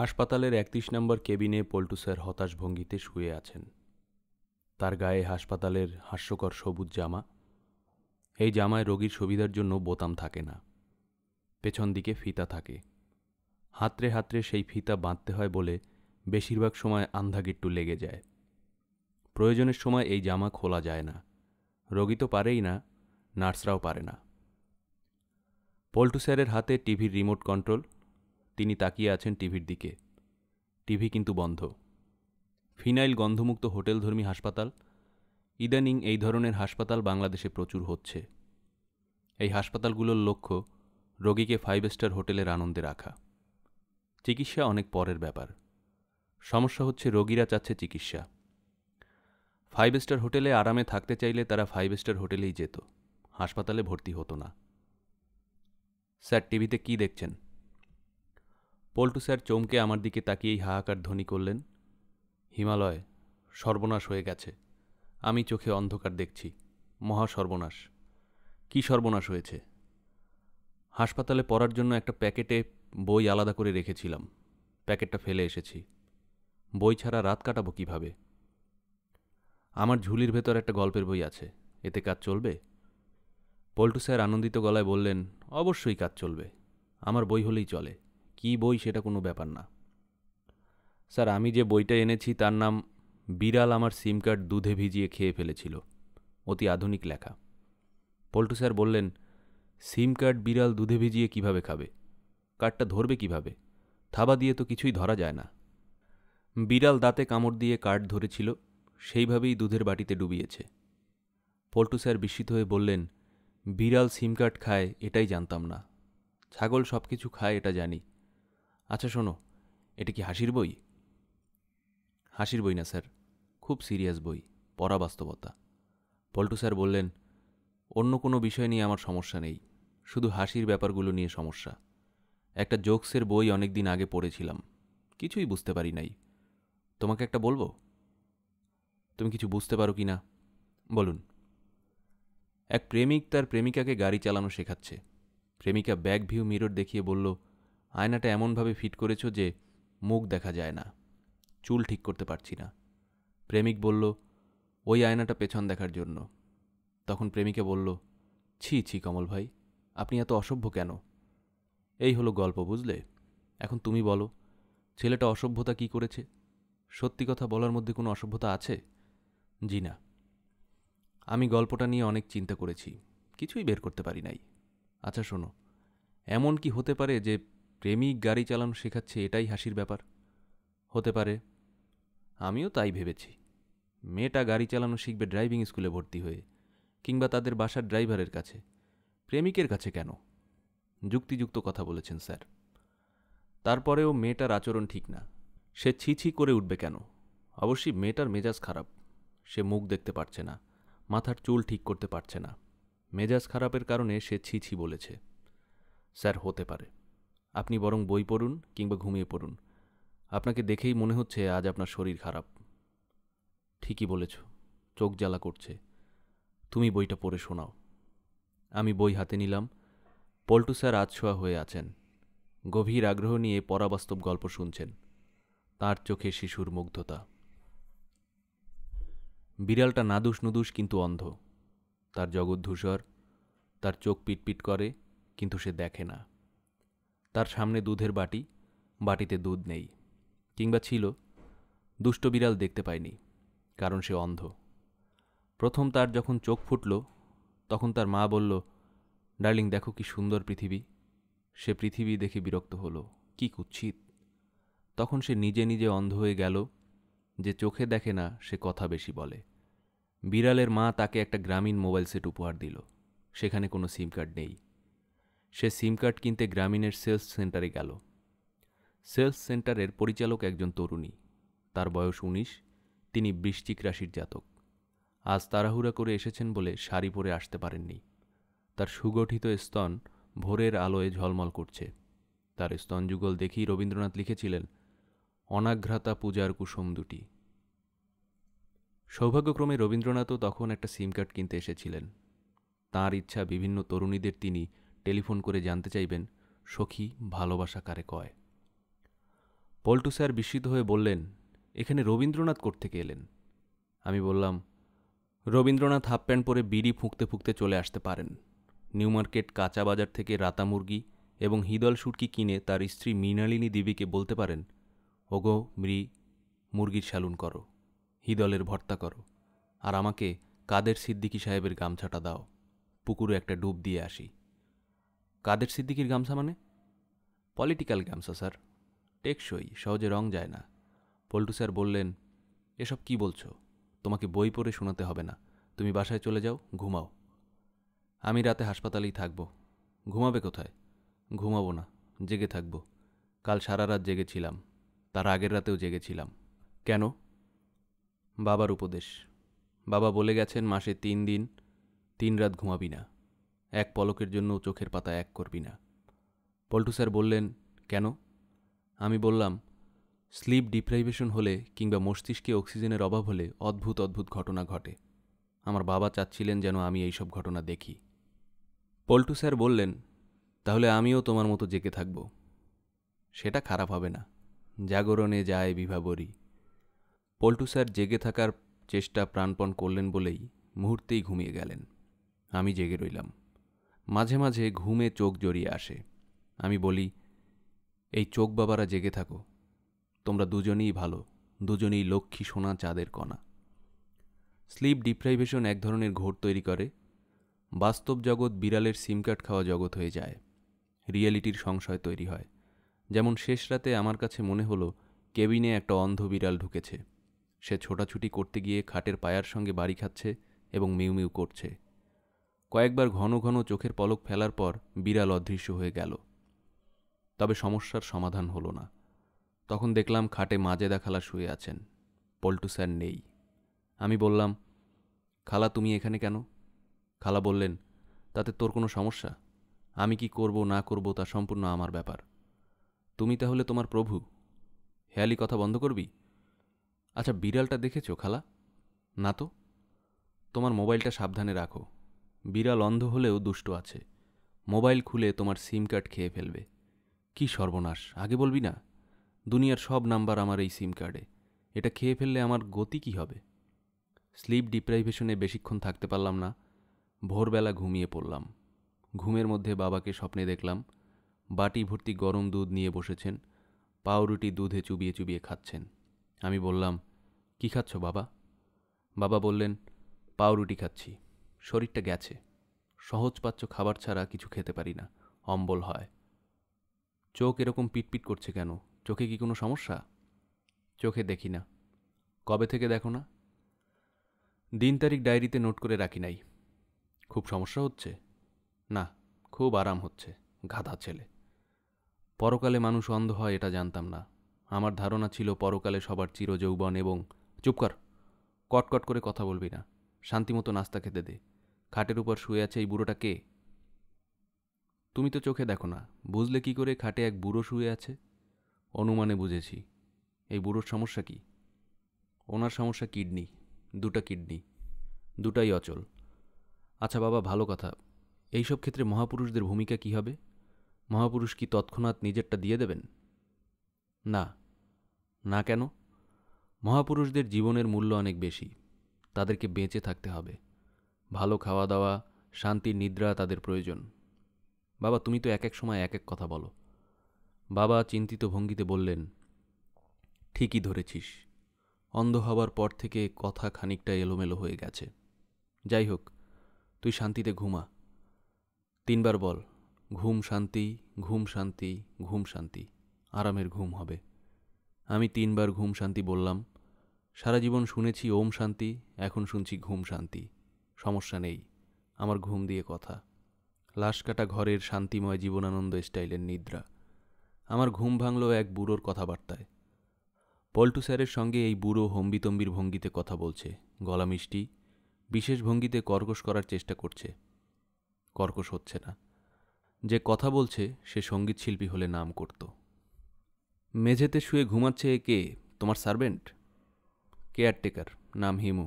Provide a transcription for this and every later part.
হাসপাতালের একত্রিশ নম্বর কেবিনে পল্টু স্যার হতাশ ভঙ্গিতে শুয়ে আছেন তার গায়ে হাসপাতালের হাস্যকর সবুজ জামা এই জামায় রোগীর সুবিধার জন্য বোতাম থাকে না পেছন দিকে ফিতা থাকে হাতরে হাতরে সেই ফিতা বাঁধতে হয় বলে বেশিরভাগ সময় আন্ধাগিট্টু লেগে যায় প্রয়োজনের সময় এই জামা খোলা যায় না রোগী তো পারেই না নার্সরাও পারে না পল্টু স্যারের হাতে টিভির রিমোট কন্ট্রোল তিনি তাকিয়ে আছেন টিভির দিকে টিভি কিন্তু বন্ধ ফিনাইল গন্ধমুক্ত হোটেলধর্মী হাসপাতাল ইদানিং এই ধরনের হাসপাতাল বাংলাদেশে প্রচুর হচ্ছে এই হাসপাতালগুলোর লক্ষ্য রোগীকে ফাইভ স্টার হোটেলের আনন্দে রাখা চিকিৎসা অনেক পরের ব্যাপার সমস্যা হচ্ছে রোগীরা চাচ্ছে চিকিৎসা ফাইভ স্টার হোটেলে আরামে থাকতে চাইলে তারা ফাইভ স্টার হোটেলেই যেত হাসপাতালে ভর্তি হতো না স্যার টিভিতে কি দেখছেন পল্টু স্যার চমকে আমার দিকে তাকিয়েই হাহাকার ধ্বনি করলেন হিমালয় সর্বনাশ হয়ে গেছে আমি চোখে অন্ধকার দেখছি মহা সর্বনাশ কী সর্বনাশ হয়েছে হাসপাতালে পড়ার জন্য একটা প্যাকেটে বই আলাদা করে রেখেছিলাম প্যাকেটটা ফেলে এসেছি বই ছাড়া রাত কাটাবো কীভাবে আমার ঝুলির ভেতর একটা গল্পের বই আছে এতে কাজ চলবে পল্টু স্যার আনন্দিত গলায় বললেন অবশ্যই কাজ চলবে আমার বই হলেই চলে কি বই সেটা কোনো ব্যাপার না স্যার আমি যে বইটা এনেছি তার নাম বিড়াল আমার সিম কার্ড দুধে ভিজিয়ে খেয়ে ফেলেছিল অতি আধুনিক লেখা পল্টু স্যার বললেন সিম কার্ড বিড়াল দুধে ভিজিয়ে কিভাবে খাবে কার্ডটা ধরবে কিভাবে থাবা দিয়ে তো কিছুই ধরা যায় না বিড়াল দাঁতে কামড় দিয়ে কার্ড ধরেছিল সেইভাবেই দুধের বাটিতে ডুবিয়েছে পল্টু স্যার বিস্মিত হয়ে বললেন বিড়াল সিম কার্ড খায় এটাই জানতাম না ছাগল সব কিছু খায় এটা জানি আচ্ছা শোনো এটা কি হাসির বই হাসির বই না স্যার খুব সিরিয়াস বই পড়া বাস্তবতা পল্টু স্যার বললেন অন্য কোনো বিষয় নিয়ে আমার সমস্যা নেই শুধু হাসির ব্যাপারগুলো নিয়ে সমস্যা একটা জোকসের বই অনেক দিন আগে পড়েছিলাম কিছুই বুঝতে পারি নাই তোমাকে একটা বলবো তুমি কিছু বুঝতে পারো কি না বলুন এক প্রেমিক তার প্রেমিকাকে গাড়ি চালানো শেখাচ্ছে প্রেমিকা ব্যাক ভিউ মিরর দেখিয়ে বলল আয়নাটা এমনভাবে ফিট করেছ যে মুখ দেখা যায় না চুল ঠিক করতে পারছি না প্রেমিক বলল ওই আয়নাটা পেছন দেখার জন্য তখন প্রেমিকে বলল ছি ছি কমল ভাই আপনি এত অসভ্য কেন এই হলো গল্প বুঝলে এখন তুমি বলো ছেলেটা অসভ্যতা কি করেছে সত্যি কথা বলার মধ্যে কোনো অসভ্যতা আছে জি না আমি গল্পটা নিয়ে অনেক চিন্তা করেছি কিছুই বের করতে পারি নাই আচ্ছা শোনো এমন কি হতে পারে যে প্রেমিক গাড়ি চালানো শেখাচ্ছে এটাই হাসির ব্যাপার হতে পারে আমিও তাই ভেবেছি মেয়েটা গাড়ি চালানো শিখবে ড্রাইভিং স্কুলে ভর্তি হয়ে কিংবা তাদের বাসার ড্রাইভারের কাছে প্রেমিকের কাছে কেন যুক্তিযুক্ত কথা বলেছেন স্যার তারপরেও মেয়েটার আচরণ ঠিক না সে ছিছি করে উঠবে কেন অবশ্যই মেয়েটার মেজাজ খারাপ সে মুখ দেখতে পারছে না মাথার চুল ঠিক করতে পারছে না মেজাজ খারাপের কারণে সে ছিছি বলেছে স্যার হতে পারে আপনি বরং বই পড়ুন কিংবা ঘুমিয়ে পড়ুন আপনাকে দেখেই মনে হচ্ছে আজ আপনার শরীর খারাপ ঠিকই বলেছ চোখ জ্বালা করছে তুমি বইটা পড়ে শোনাও আমি বই হাতে নিলাম পল্টু স্যার আজশোয়া হয়ে আছেন গভীর আগ্রহ নিয়ে পরাবাস্তব গল্প শুনছেন তার চোখে শিশুর মুগ্ধতা বিড়ালটা নাদুস নুদুস কিন্তু অন্ধ তার জগৎ ধূসর তার চোখ পিটপিট করে কিন্তু সে দেখে না তার সামনে দুধের বাটি বাটিতে দুধ নেই কিংবা ছিল দুষ্ট বিড়াল দেখতে পায়নি কারণ সে অন্ধ প্রথম তার যখন চোখ ফুটল তখন তার মা বলল ডার্লিং দেখো কি সুন্দর পৃথিবী সে পৃথিবী দেখে বিরক্ত হলো কি কুচ্ছিত তখন সে নিজে নিজে অন্ধ হয়ে গেল যে চোখে দেখে না সে কথা বেশি বলে বিড়ালের মা তাকে একটা গ্রামীণ মোবাইল সেট উপহার দিল সেখানে কোনো সিম কার্ড নেই সে সিম কার্ড কিনতে গ্রামীণের সেলস সেন্টারে গেল সেলস সেন্টারের পরিচালক একজন তরুণী তার বয়স উনিশ তিনি বৃশ্চিক রাশির জাতক আজ তাড়াহুড়া করে এসেছেন বলে শাড়ি পরে আসতে পারেননি তার সুগঠিত স্তন ভোরের আলোয় ঝলমল করছে তার স্তন যুগল দেখেই রবীন্দ্রনাথ লিখেছিলেন অনাঘ্রাতা পূজার কুসুম দুটি সৌভাগ্যক্রমে রবীন্দ্রনাথও তখন একটা সিম কার্ড কিনতে এসেছিলেন তার ইচ্ছা বিভিন্ন তরুণীদের তিনি টেলিফোন করে জানতে চাইবেন সখী ভালোবাসা কারে কয় পল্টু স্যার বিস্মিত হয়ে বললেন এখানে রবীন্দ্রনাথ থেকে এলেন আমি বললাম রবীন্দ্রনাথ হাফ প্যান্ট পরে বিড়ি ফুঁকতে ফুঁকতে চলে আসতে পারেন নিউ মার্কেট কাঁচা বাজার থেকে রাতা মুরগি এবং হিদল সুটকি কিনে তার স্ত্রী মৃণালিনী দেবীকে বলতে পারেন ওগো মৃ মুরগির শালুন করো হিদলের ভর্তা করো আর আমাকে কাদের সিদ্দিকী সাহেবের গামছাটা দাও পুকুরে একটা ডুব দিয়ে আসি কাদের সিদ্দিকির গামছা মানে পলিটিক্যাল গামছা স্যার টেকসই সহজে রং যায় না পল্টু স্যার বললেন এসব কি বলছো তোমাকে বই পড়ে শোনাতে হবে না তুমি বাসায় চলে যাও ঘুমাও আমি রাতে হাসপাতালেই থাকবো ঘুমাবে কোথায় ঘুমাবো না জেগে থাকবো কাল সারা রাত জেগেছিলাম তার আগের রাতেও জেগেছিলাম কেন বাবার উপদেশ বাবা বলে গেছেন মাসে তিন দিন তিন রাত ঘুমাবি না এক পলকের জন্য চোখের পাতা এক করবি না পল্টু স্যার বললেন কেন আমি বললাম স্লিপ ডিপ্রাইভেশন হলে কিংবা মস্তিষ্কে অক্সিজেনের অভাব হলে অদ্ভুত অদ্ভুত ঘটনা ঘটে আমার বাবা চাচ্ছিলেন যেন আমি এইসব ঘটনা দেখি পল্টু স্যার বললেন তাহলে আমিও তোমার মতো জেগে থাকব সেটা খারাপ হবে না জাগরণে যায় বিভাবরী পল্টু স্যার জেগে থাকার চেষ্টা প্রাণপণ করলেন বলেই মুহূর্তেই ঘুমিয়ে গেলেন আমি জেগে রইলাম মাঝে মাঝে ঘুমে চোখ জড়িয়ে আসে আমি বলি এই চোখ বাবারা জেগে থাকো তোমরা দুজনেই ভালো দুজনেই লক্ষ্মী সোনা চাঁদের কণা স্লিপ ডিপ্রাইভেশন এক ধরনের ঘোর তৈরি করে বাস্তব জগৎ বিড়ালের সিম কার্ড খাওয়া জগৎ হয়ে যায় রিয়েলিটির সংশয় তৈরি হয় যেমন শেষ রাতে আমার কাছে মনে হলো কেবিনে একটা অন্ধ বিড়াল ঢুকেছে সে ছোটাছুটি করতে গিয়ে খাটের পায়ার সঙ্গে বাড়ি খাচ্ছে এবং মিউ মিউ করছে কয়েকবার ঘন ঘন চোখের পলক ফেলার পর বিড়াল অদৃশ্য হয়ে গেল তবে সমস্যার সমাধান হলো না তখন দেখলাম খাটে মাজেদা খালা শুয়ে আছেন পল্টু স্যার নেই আমি বললাম খালা তুমি এখানে কেন খালা বললেন তাতে তোর কোনো সমস্যা আমি কি করব না করব তা সম্পূর্ণ আমার ব্যাপার তুমি তাহলে তোমার প্রভু হেয়ালি কথা বন্ধ করবি আচ্ছা বিড়ালটা দেখেছো খালা না তো তোমার মোবাইলটা সাবধানে রাখো বিড়াল অন্ধ হলেও দুষ্ট আছে মোবাইল খুলে তোমার সিম কার্ড খেয়ে ফেলবে কি সর্বনাশ আগে বলবি না দুনিয়ার সব নাম্বার আমার এই সিম কার্ডে এটা খেয়ে ফেললে আমার গতি কি হবে স্লিপ ডিপ্রাইভেশনে বেশিক্ষণ থাকতে পারলাম না ভোরবেলা ঘুমিয়ে পড়লাম ঘুমের মধ্যে বাবাকে স্বপ্নে দেখলাম বাটি ভর্তি গরম দুধ নিয়ে বসেছেন পাউরুটি দুধে চুবিয়ে চুবিয়ে খাচ্ছেন আমি বললাম কি খাচ্ছ বাবা বাবা বললেন পাউরুটি খাচ্ছি শরীরটা গেছে সহজপাচ্য খাবার ছাড়া কিছু খেতে পারি না অম্বল হয় চোখ এরকম পিটপিট করছে কেন চোখে কি কোনো সমস্যা চোখে দেখি না কবে থেকে দেখো না দিন তারিখ ডায়েরিতে নোট করে রাখি নাই খুব সমস্যা হচ্ছে না খুব আরাম হচ্ছে গাধা ছেলে পরকালে মানুষ অন্ধ হয় এটা জানতাম না আমার ধারণা ছিল পরকালে সবার চিরযৌবন এবং চুপ কর কটকট করে কথা বলবি না শান্তিমতো নাস্তা খেতে দে খাটের উপর শুয়ে আছে এই বুড়োটা কে তুমি তো চোখে দেখো না বুঝলে কি করে খাটে এক বুড়ো শুয়ে আছে অনুমানে বুঝেছি এই বুড়োর সমস্যা কি ওনার সমস্যা কিডনি দুটা কিডনি দুটাই অচল আচ্ছা বাবা ভালো কথা এইসব ক্ষেত্রে মহাপুরুষদের ভূমিকা কি হবে মহাপুরুষ কি তৎক্ষণাৎ নিজেরটা দিয়ে দেবেন না না কেন মহাপুরুষদের জীবনের মূল্য অনেক বেশি তাদেরকে বেঁচে থাকতে হবে ভালো খাওয়া দাওয়া শান্তির নিদ্রা তাদের প্রয়োজন বাবা তুমি তো এক এক সময় এক এক কথা বলো বাবা চিন্তিত ভঙ্গিতে বললেন ঠিকই ধরেছিস অন্ধ হবার পর থেকে কথা খানিকটা এলোমেলো হয়ে গেছে যাই হোক তুই শান্তিতে ঘুমা তিনবার বল ঘুম শান্তি ঘুম শান্তি ঘুম শান্তি আরামের ঘুম হবে আমি তিনবার ঘুম শান্তি বললাম সারা জীবন শুনেছি ওম শান্তি এখন শুনছি ঘুম শান্তি সমস্যা নেই আমার ঘুম দিয়ে কথা লাশ কাটা ঘরের শান্তিময় জীবনানন্দ স্টাইলের নিদ্রা আমার ঘুম ভাঙল এক বুড়োর কথাবার্তায় পল্টু স্যারের সঙ্গে এই বুড়ো হম্বিতম্বির ভঙ্গিতে কথা বলছে গলা মিষ্টি বিশেষ ভঙ্গিতে কর্কশ করার চেষ্টা করছে কর্কশ হচ্ছে না যে কথা বলছে সে সঙ্গীতশিল্পী হলে নাম করত মেঝেতে শুয়ে ঘুমাচ্ছে কে তোমার সার্ভেন্ট কেয়ারটেকার নাম হিমু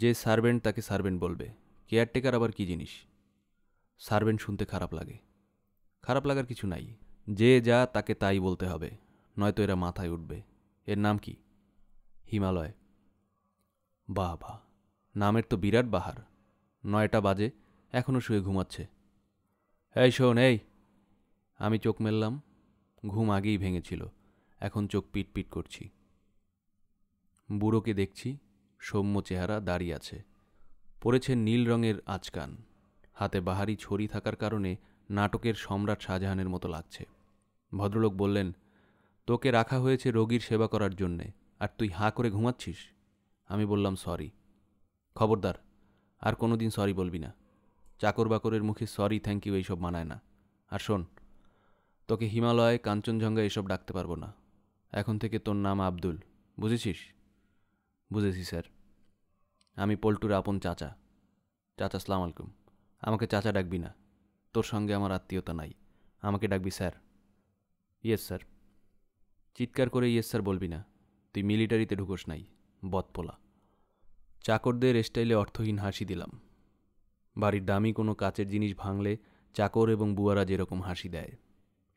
যে সার্ভেন্ট তাকে সার্ভেন্ট বলবে কেয়ারটেকার আবার কি জিনিস সার্ভেন্ট শুনতে খারাপ লাগে খারাপ লাগার কিছু নাই যে যা তাকে তাই বলতে হবে নয়তো এরা মাথায় উঠবে এর নাম কি হিমালয় বাহ বাহ নামের তো বিরাট বাহার নয়টা বাজে এখনও শুয়ে ঘুমাচ্ছে এই শোন এই আমি চোখ মেললাম ঘুম আগেই ভেঙেছিল এখন চোখ পিট পিট করছি বুড়োকে দেখছি সৌম্য চেহারা দাঁড়িয়ে আছে পড়েছে নীল রঙের আচকান হাতে বাহারি ছড়ি থাকার কারণে নাটকের সম্রাট শাহজাহানের মতো লাগছে ভদ্রলোক বললেন তোকে রাখা হয়েছে রোগীর সেবা করার জন্যে আর তুই হাঁ করে ঘুমাচ্ছিস আমি বললাম সরি খবরদার আর কোনো দিন সরি বলবি না চাকর বাকরের মুখে সরি থ্যাংক ইউ এইসব মানায় না আর শোন তোকে হিমালয় কাঞ্চনজঙ্ঘা এসব ডাকতে পারবো না এখন থেকে তোর নাম আব্দুল বুঝেছিস বুঝেছি স্যার আমি পল্টুর আপন চাচা চাচা সালাম আলকুম আমাকে চাচা ডাকবি না তোর সঙ্গে আমার আত্মীয়তা নাই আমাকে ডাকবি স্যার ইয়েস স্যার চিৎকার করে ইয়েস স্যার বলবি না তুই মিলিটারিতে ঢুকোস নাই বদপোলা চাকরদের স্টাইলে অর্থহীন হাসি দিলাম বাড়ির দামি কোনো কাচের জিনিস ভাঙলে চাকর এবং বুয়ারা যেরকম হাসি দেয়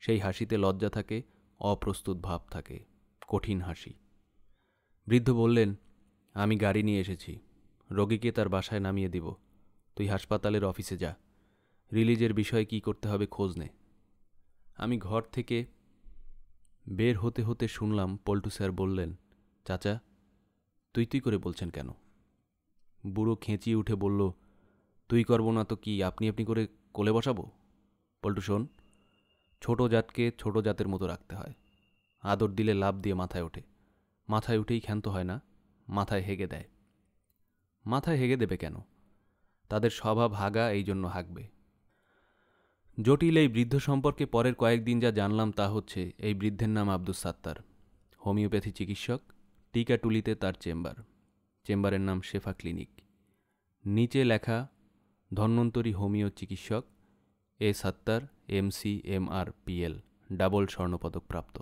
সেই হাসিতে লজ্জা থাকে অপ্রস্তুত ভাব থাকে কঠিন হাসি বৃদ্ধ বললেন আমি গাড়ি নিয়ে এসেছি রোগীকে তার বাসায় নামিয়ে দিব তুই হাসপাতালের অফিসে যা রিলিজের বিষয়ে কি করতে হবে খোঁজ নে আমি ঘর থেকে বের হতে হতে শুনলাম পল্টু স্যার বললেন চাচা তুই তুই করে বলছেন কেন বুড়ো খেঁচিয়ে উঠে বলল তুই করব না তো কি আপনি আপনি করে কোলে বসাবো পল্টু শোন ছোটো জাতকে ছোটো জাতের মতো রাখতে হয় আদর দিলে লাভ দিয়ে মাথায় ওঠে মাথায় উঠেই ক্ষান্ত হয় না মাথায় হেগে দেয় মাথায় হেগে দেবে কেন তাদের স্বভাব হাগা এই জন্য হাগবে জটিল এই বৃদ্ধ সম্পর্কে পরের কয়েকদিন যা জানলাম তা হচ্ছে এই বৃদ্ধের নাম আব্দুল সাত্তার হোমিওপ্যাথি চিকিৎসক টিকাটুলিতে তার চেম্বার চেম্বারের নাম শেফা ক্লিনিক নিচে লেখা ধন্বন্তরী হোমিও চিকিৎসক A Sattar M R PL double স্বর্ণপদক প্রাপ্ত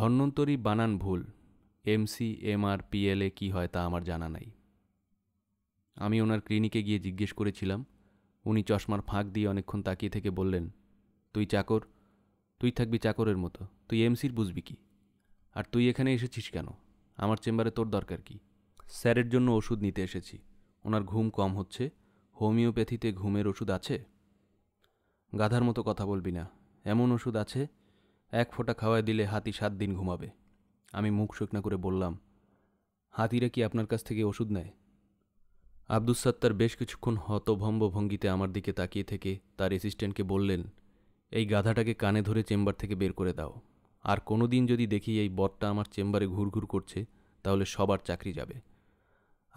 ধন্বন্তরী বানান ভুল এমসি এম আর কী হয় তা আমার জানা নাই আমি ওনার ক্লিনিকে গিয়ে জিজ্ঞেস করেছিলাম উনি চশমার ফাঁক দিয়ে অনেকক্ষণ তাকিয়ে থেকে বললেন তুই চাকর তুই থাকবি চাকরের মতো তুই এমসির বুঝবি কি আর তুই এখানে এসেছিস কেন আমার চেম্বারে তোর দরকার কি স্যারের জন্য ওষুধ নিতে এসেছি ওনার ঘুম কম হচ্ছে হোমিওপ্যাথিতে ঘুমের ওষুধ আছে গাধার মতো কথা বলবি না এমন ওষুধ আছে এক ফোঁটা খাওয়ায় দিলে হাতি সাত দিন ঘুমাবে আমি মুখ শুকনা করে বললাম হাতিরা কি আপনার কাছ থেকে ওষুধ নেয় আব্দুস সাত্তার বেশ কিছুক্ষণ হতভম্ব ভঙ্গিতে আমার দিকে তাকিয়ে থেকে তার অ্যাসিস্ট্যান্টকে বললেন এই গাধাটাকে কানে ধরে চেম্বার থেকে বের করে দাও আর কোনো দিন যদি দেখি এই বটটা আমার চেম্বারে ঘুরঘুর করছে তাহলে সবার চাকরি যাবে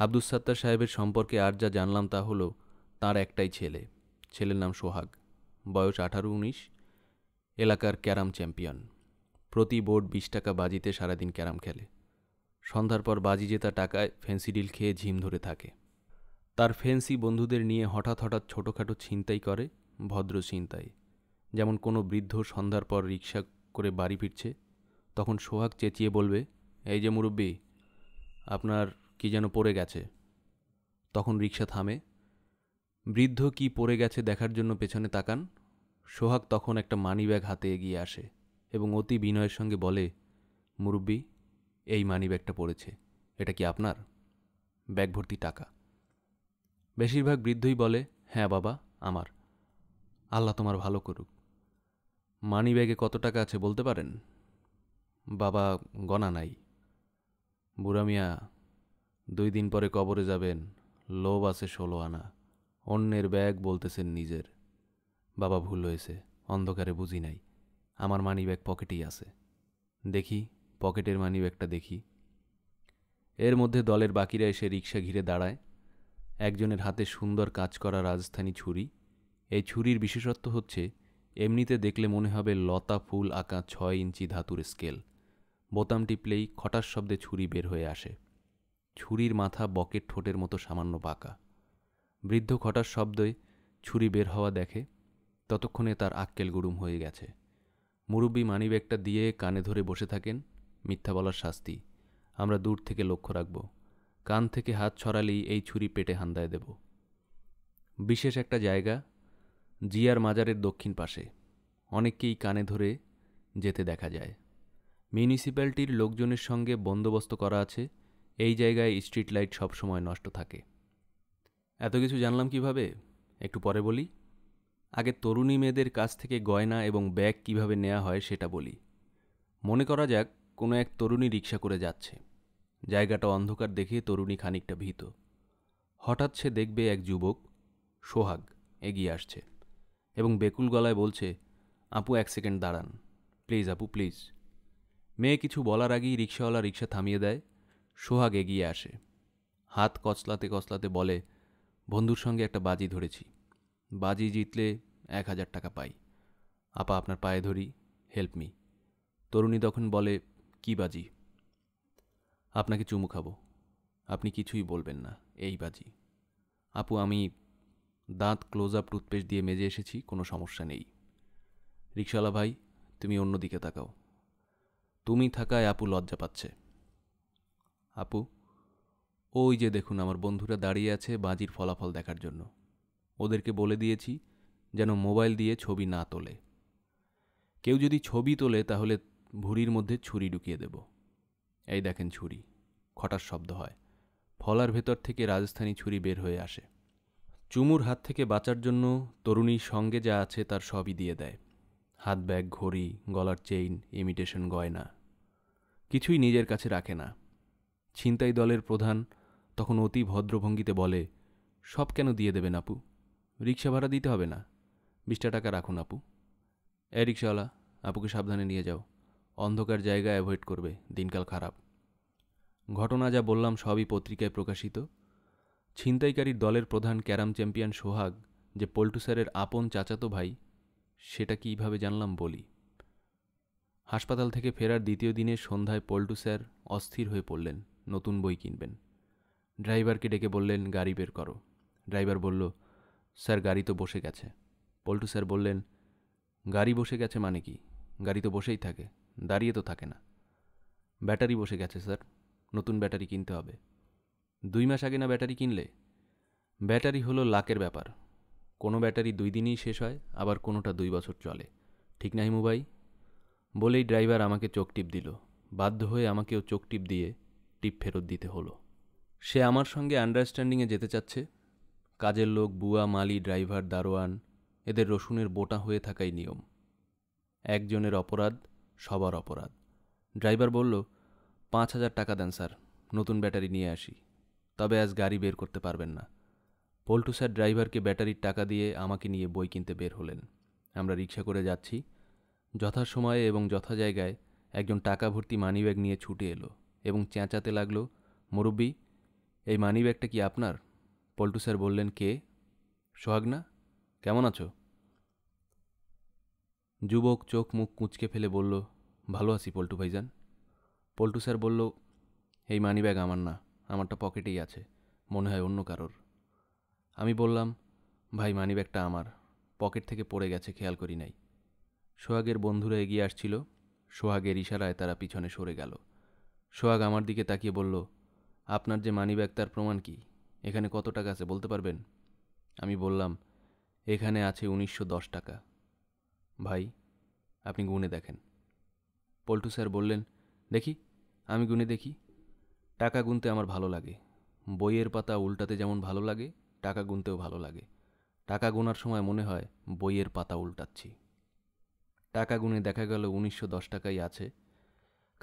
আব্দুস সাত্তার সাহেবের সম্পর্কে আর যা জানলাম তা হলো তার একটাই ছেলে ছেলের নাম সোহাগ বয়স আঠারো উনিশ এলাকার ক্যারাম চ্যাম্পিয়ন প্রতি বোর্ড বিশ টাকা বাজিতে সারাদিন ক্যারাম খেলে সন্ধ্যার পর বাজি জেতা টাকায় ডিল খেয়ে ঝিম ধরে থাকে তার ফেন্সি বন্ধুদের নিয়ে হঠাৎ হঠাৎ ছোটোখাটো ছিনতাই করে ভদ্র ছিনতাই যেমন কোনো বৃদ্ধ সন্ধ্যার পর রিক্সা করে বাড়ি ফিরছে তখন সোহাগ চেঁচিয়ে বলবে এই যে মুরব্বী আপনার কি যেন পড়ে গেছে তখন রিক্সা থামে বৃদ্ধ কি পড়ে গেছে দেখার জন্য পেছনে তাকান সোহাগ তখন একটা মানিব্যাগ হাতে এগিয়ে আসে এবং অতি বিনয়ের সঙ্গে বলে মুরব্বী এই মানি ব্যাগটা পড়েছে এটা কি আপনার ব্যাগ ভর্তি টাকা বেশিরভাগ বৃদ্ধই বলে হ্যাঁ বাবা আমার আল্লাহ তোমার ভালো করুক মানি ব্যাগে কত টাকা আছে বলতে পারেন বাবা গণা নাই বুড়া মিয়া দুই দিন পরে কবরে যাবেন লোভ আছে ষোলো আনা অন্যের ব্যাগ বলতেছেন নিজের বাবা ভুল হয়েছে অন্ধকারে বুঝি নাই আমার মানি ব্যাগ পকেটেই আছে দেখি পকেটের মানি ব্যাগটা দেখি এর মধ্যে দলের বাকিরা এসে রিক্সা ঘিরে দাঁড়ায় একজনের হাতে সুন্দর কাজ করা রাজধানী ছুরি এই ছুরির বিশেষত্ব হচ্ছে এমনিতে দেখলে মনে হবে লতা ফুল আঁকা ছয় ইঞ্চি ধাতুর স্কেল বোতাম টিপলেই খটার শব্দে ছুরি বের হয়ে আসে ছুরির মাথা বকেট ঠোঁটের মতো সামান্য পাকা বৃদ্ধ খটার শব্দে ছুরি বের হওয়া দেখে ততক্ষণে তার আক্কেল গুরুম হয়ে গেছে মুরব্বী মানিব্যাগটা দিয়ে কানে ধরে বসে থাকেন মিথ্যা বলার শাস্তি আমরা দূর থেকে লক্ষ্য রাখব কান থেকে হাত ছড়ালেই এই ছুরি পেটে হান্দায় দেব বিশেষ একটা জায়গা জিয়ার মাজারের দক্ষিণ পাশে অনেককেই কানে ধরে যেতে দেখা যায় মিউনিসিপ্যালিটির লোকজনের সঙ্গে বন্দোবস্ত করা আছে এই জায়গায় স্ট্রিট লাইট সবসময় নষ্ট থাকে এত কিছু জানলাম কিভাবে একটু পরে বলি আগে তরুণী মেয়েদের কাছ থেকে গয়না এবং ব্যাগ কিভাবে নেওয়া হয় সেটা বলি মনে করা যাক কোনো এক তরুণী রিক্সা করে যাচ্ছে জায়গাটা অন্ধকার দেখে তরুণী খানিকটা ভীত হঠাৎ সে দেখবে এক যুবক সোহাগ এগিয়ে আসছে এবং বেকুল গলায় বলছে আপু এক সেকেন্ড দাঁড়ান প্লিজ আপু প্লিজ মেয়ে কিছু বলার আগেই রিক্সাওয়ালা রিক্সা থামিয়ে দেয় সোহাগ এগিয়ে আসে হাত কচলাতে কচলাতে বলে বন্ধুর সঙ্গে একটা বাজি ধরেছি বাজি জিতলে এক হাজার টাকা পাই আপা আপনার পায়ে ধরি হেল্প মি তরুণী তখন বলে কি বাজি আপনাকে চুমু খাবো আপনি কিছুই বলবেন না এই বাজি আপু আমি দাঁত ক্লোজ আপ টুথপেস্ট দিয়ে মেজে এসেছি কোনো সমস্যা নেই রিক্সাওয়ালা ভাই তুমি অন্যদিকে তাকাও তুমি থাকায় আপু লজ্জা পাচ্ছে আপু ওই যে দেখুন আমার বন্ধুরা দাঁড়িয়ে আছে বাজির ফলাফল দেখার জন্য ওদেরকে বলে দিয়েছি যেন মোবাইল দিয়ে ছবি না তোলে কেউ যদি ছবি তোলে তাহলে ভুড়ির মধ্যে ছুরি ঢুকিয়ে দেব এই দেখেন ছুরি খটার শব্দ হয় ফলার ভেতর থেকে রাজস্থানী ছুরি বের হয়ে আসে চুমুর হাত থেকে বাঁচার জন্য তরুণীর সঙ্গে যা আছে তার সবই দিয়ে দেয় হাত ব্যাগ ঘড়ি গলার চেইন ইমিটেশন গয়না কিছুই নিজের কাছে রাখে না ছিনতাই দলের প্রধান তখন অতি ভদ্রভঙ্গিতে বলে সব কেন দিয়ে দেবেন আপু রিক্সা ভাড়া দিতে হবে না বিশটা টাকা রাখুন আপু এ রিক্সাওয়ালা আপুকে সাবধানে নিয়ে যাও অন্ধকার জায়গা অ্যাভয়েড করবে দিনকাল খারাপ ঘটনা যা বললাম সবই পত্রিকায় প্রকাশিত ছিনতাইকারীর দলের প্রধান ক্যারাম চ্যাম্পিয়ন সোহাগ যে পল্টু স্যারের আপন চাচাতো ভাই সেটা কীভাবে জানলাম বলি হাসপাতাল থেকে ফেরার দ্বিতীয় দিনে সন্ধ্যায় পল্টু স্যার অস্থির হয়ে পড়লেন নতুন বই কিনবেন ড্রাইভারকে ডেকে বললেন গাড়ি বের করো ড্রাইভার বলল স্যার গাড়ি তো বসে গেছে পল্টু স্যার বললেন গাড়ি বসে গেছে মানে কি গাড়ি তো বসেই থাকে দাঁড়িয়ে তো থাকে না ব্যাটারি বসে গেছে স্যার নতুন ব্যাটারি কিনতে হবে দুই মাস আগে না ব্যাটারি কিনলে ব্যাটারি হলো লাকের ব্যাপার কোনো ব্যাটারি দুই দিনেই শেষ হয় আবার কোনোটা দুই বছর চলে ঠিক না হিমুবাই বলেই ড্রাইভার আমাকে চোখ টিপ দিল বাধ্য হয়ে আমাকেও চোখ টিপ দিয়ে টিপ ফেরত দিতে হলো সে আমার সঙ্গে আন্ডারস্ট্যান্ডিংয়ে যেতে চাচ্ছে কাজের লোক বুয়া মালি ড্রাইভার দারোয়ান এদের রসুনের বোটা হয়ে থাকাই নিয়ম একজনের অপরাধ সবার অপরাধ ড্রাইভার বলল পাঁচ হাজার টাকা দেন স্যার নতুন ব্যাটারি নিয়ে আসি তবে আজ গাড়ি বের করতে পারবেন না পল্টু স্যার ড্রাইভারকে ব্যাটারির টাকা দিয়ে আমাকে নিয়ে বই কিনতে বের হলেন আমরা রিক্সা করে যাচ্ছি যথাসময়ে এবং যথা জায়গায় একজন টাকা ভর্তি মানিব্যাগ নিয়ে ছুটে এলো এবং চেঁচাতে লাগলো মুরব্বী এই মানিব্যাগটা কি আপনার পল্টু স্যার বললেন কে সোহাগনা কেমন আছো যুবক চোখ মুখ কুঁচকে ফেলে বলল ভালো আছি পল্টু ভাইজান পল্টু স্যার বলল এই মানি ব্যাগ আমার না আমারটা পকেটেই আছে মনে হয় অন্য কারোর আমি বললাম ভাই মানি ব্যাগটা আমার পকেট থেকে পড়ে গেছে খেয়াল করি নাই সোহাগের বন্ধুরা এগিয়ে আসছিল সোহাগের ইশারায় তারা পিছনে সরে গেল সোহাগ আমার দিকে তাকিয়ে বলল আপনার যে মানি ব্যাগ তার প্রমাণ কী এখানে কত টাকা আছে বলতে পারবেন আমি বললাম এখানে আছে উনিশশো দশ টাকা ভাই আপনি গুনে দেখেন পল্টু স্যার বললেন দেখি আমি গুনে দেখি টাকা গুনতে আমার ভালো লাগে বইয়ের পাতা উল্টাতে যেমন ভালো লাগে টাকা গুনতেও ভালো লাগে টাকা গুনার সময় মনে হয় বইয়ের পাতা উল্টাচ্ছি টাকা গুনে দেখা গেল উনিশশো দশ টাকাই আছে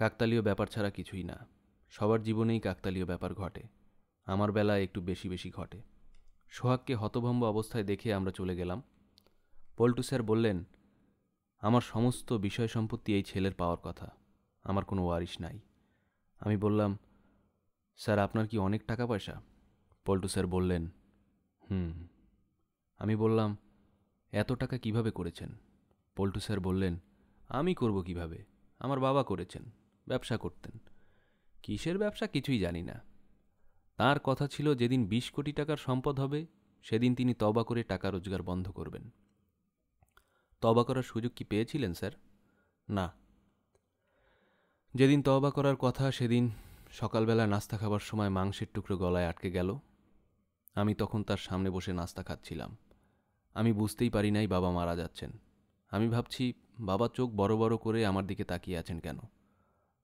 কাকতালীয় ব্যাপার ছাড়া কিছুই না সবার জীবনেই কাকতালীয় ব্যাপার ঘটে আমার বেলায় একটু বেশি বেশি ঘটে সোহাগকে হতভম্ব অবস্থায় দেখে আমরা চলে গেলাম পল্টু স্যার বললেন আমার সমস্ত বিষয় সম্পত্তি এই ছেলের পাওয়ার কথা আমার কোনো ওয়ারিশ নাই আমি বললাম স্যার আপনার কি অনেক টাকা পয়সা পল্টু স্যার বললেন হুম আমি বললাম এত টাকা কিভাবে করেছেন পল্টু স্যার বললেন আমি করব কিভাবে আমার বাবা করেছেন ব্যবসা করতেন কিসের ব্যবসা কিছুই জানি না তার কথা ছিল যেদিন বিশ কোটি টাকার সম্পদ হবে সেদিন তিনি তবা করে টাকা রোজগার বন্ধ করবেন তবা করার সুযোগ কি পেয়েছিলেন স্যার না যেদিন তবা করার কথা সেদিন সকালবেলা নাস্তা খাবার সময় মাংসের টুকরো গলায় আটকে গেল আমি তখন তার সামনে বসে নাস্তা খাচ্ছিলাম আমি বুঝতেই পারি নাই বাবা মারা যাচ্ছেন আমি ভাবছি বাবা চোখ বড় বড় করে আমার দিকে তাকিয়ে আছেন কেন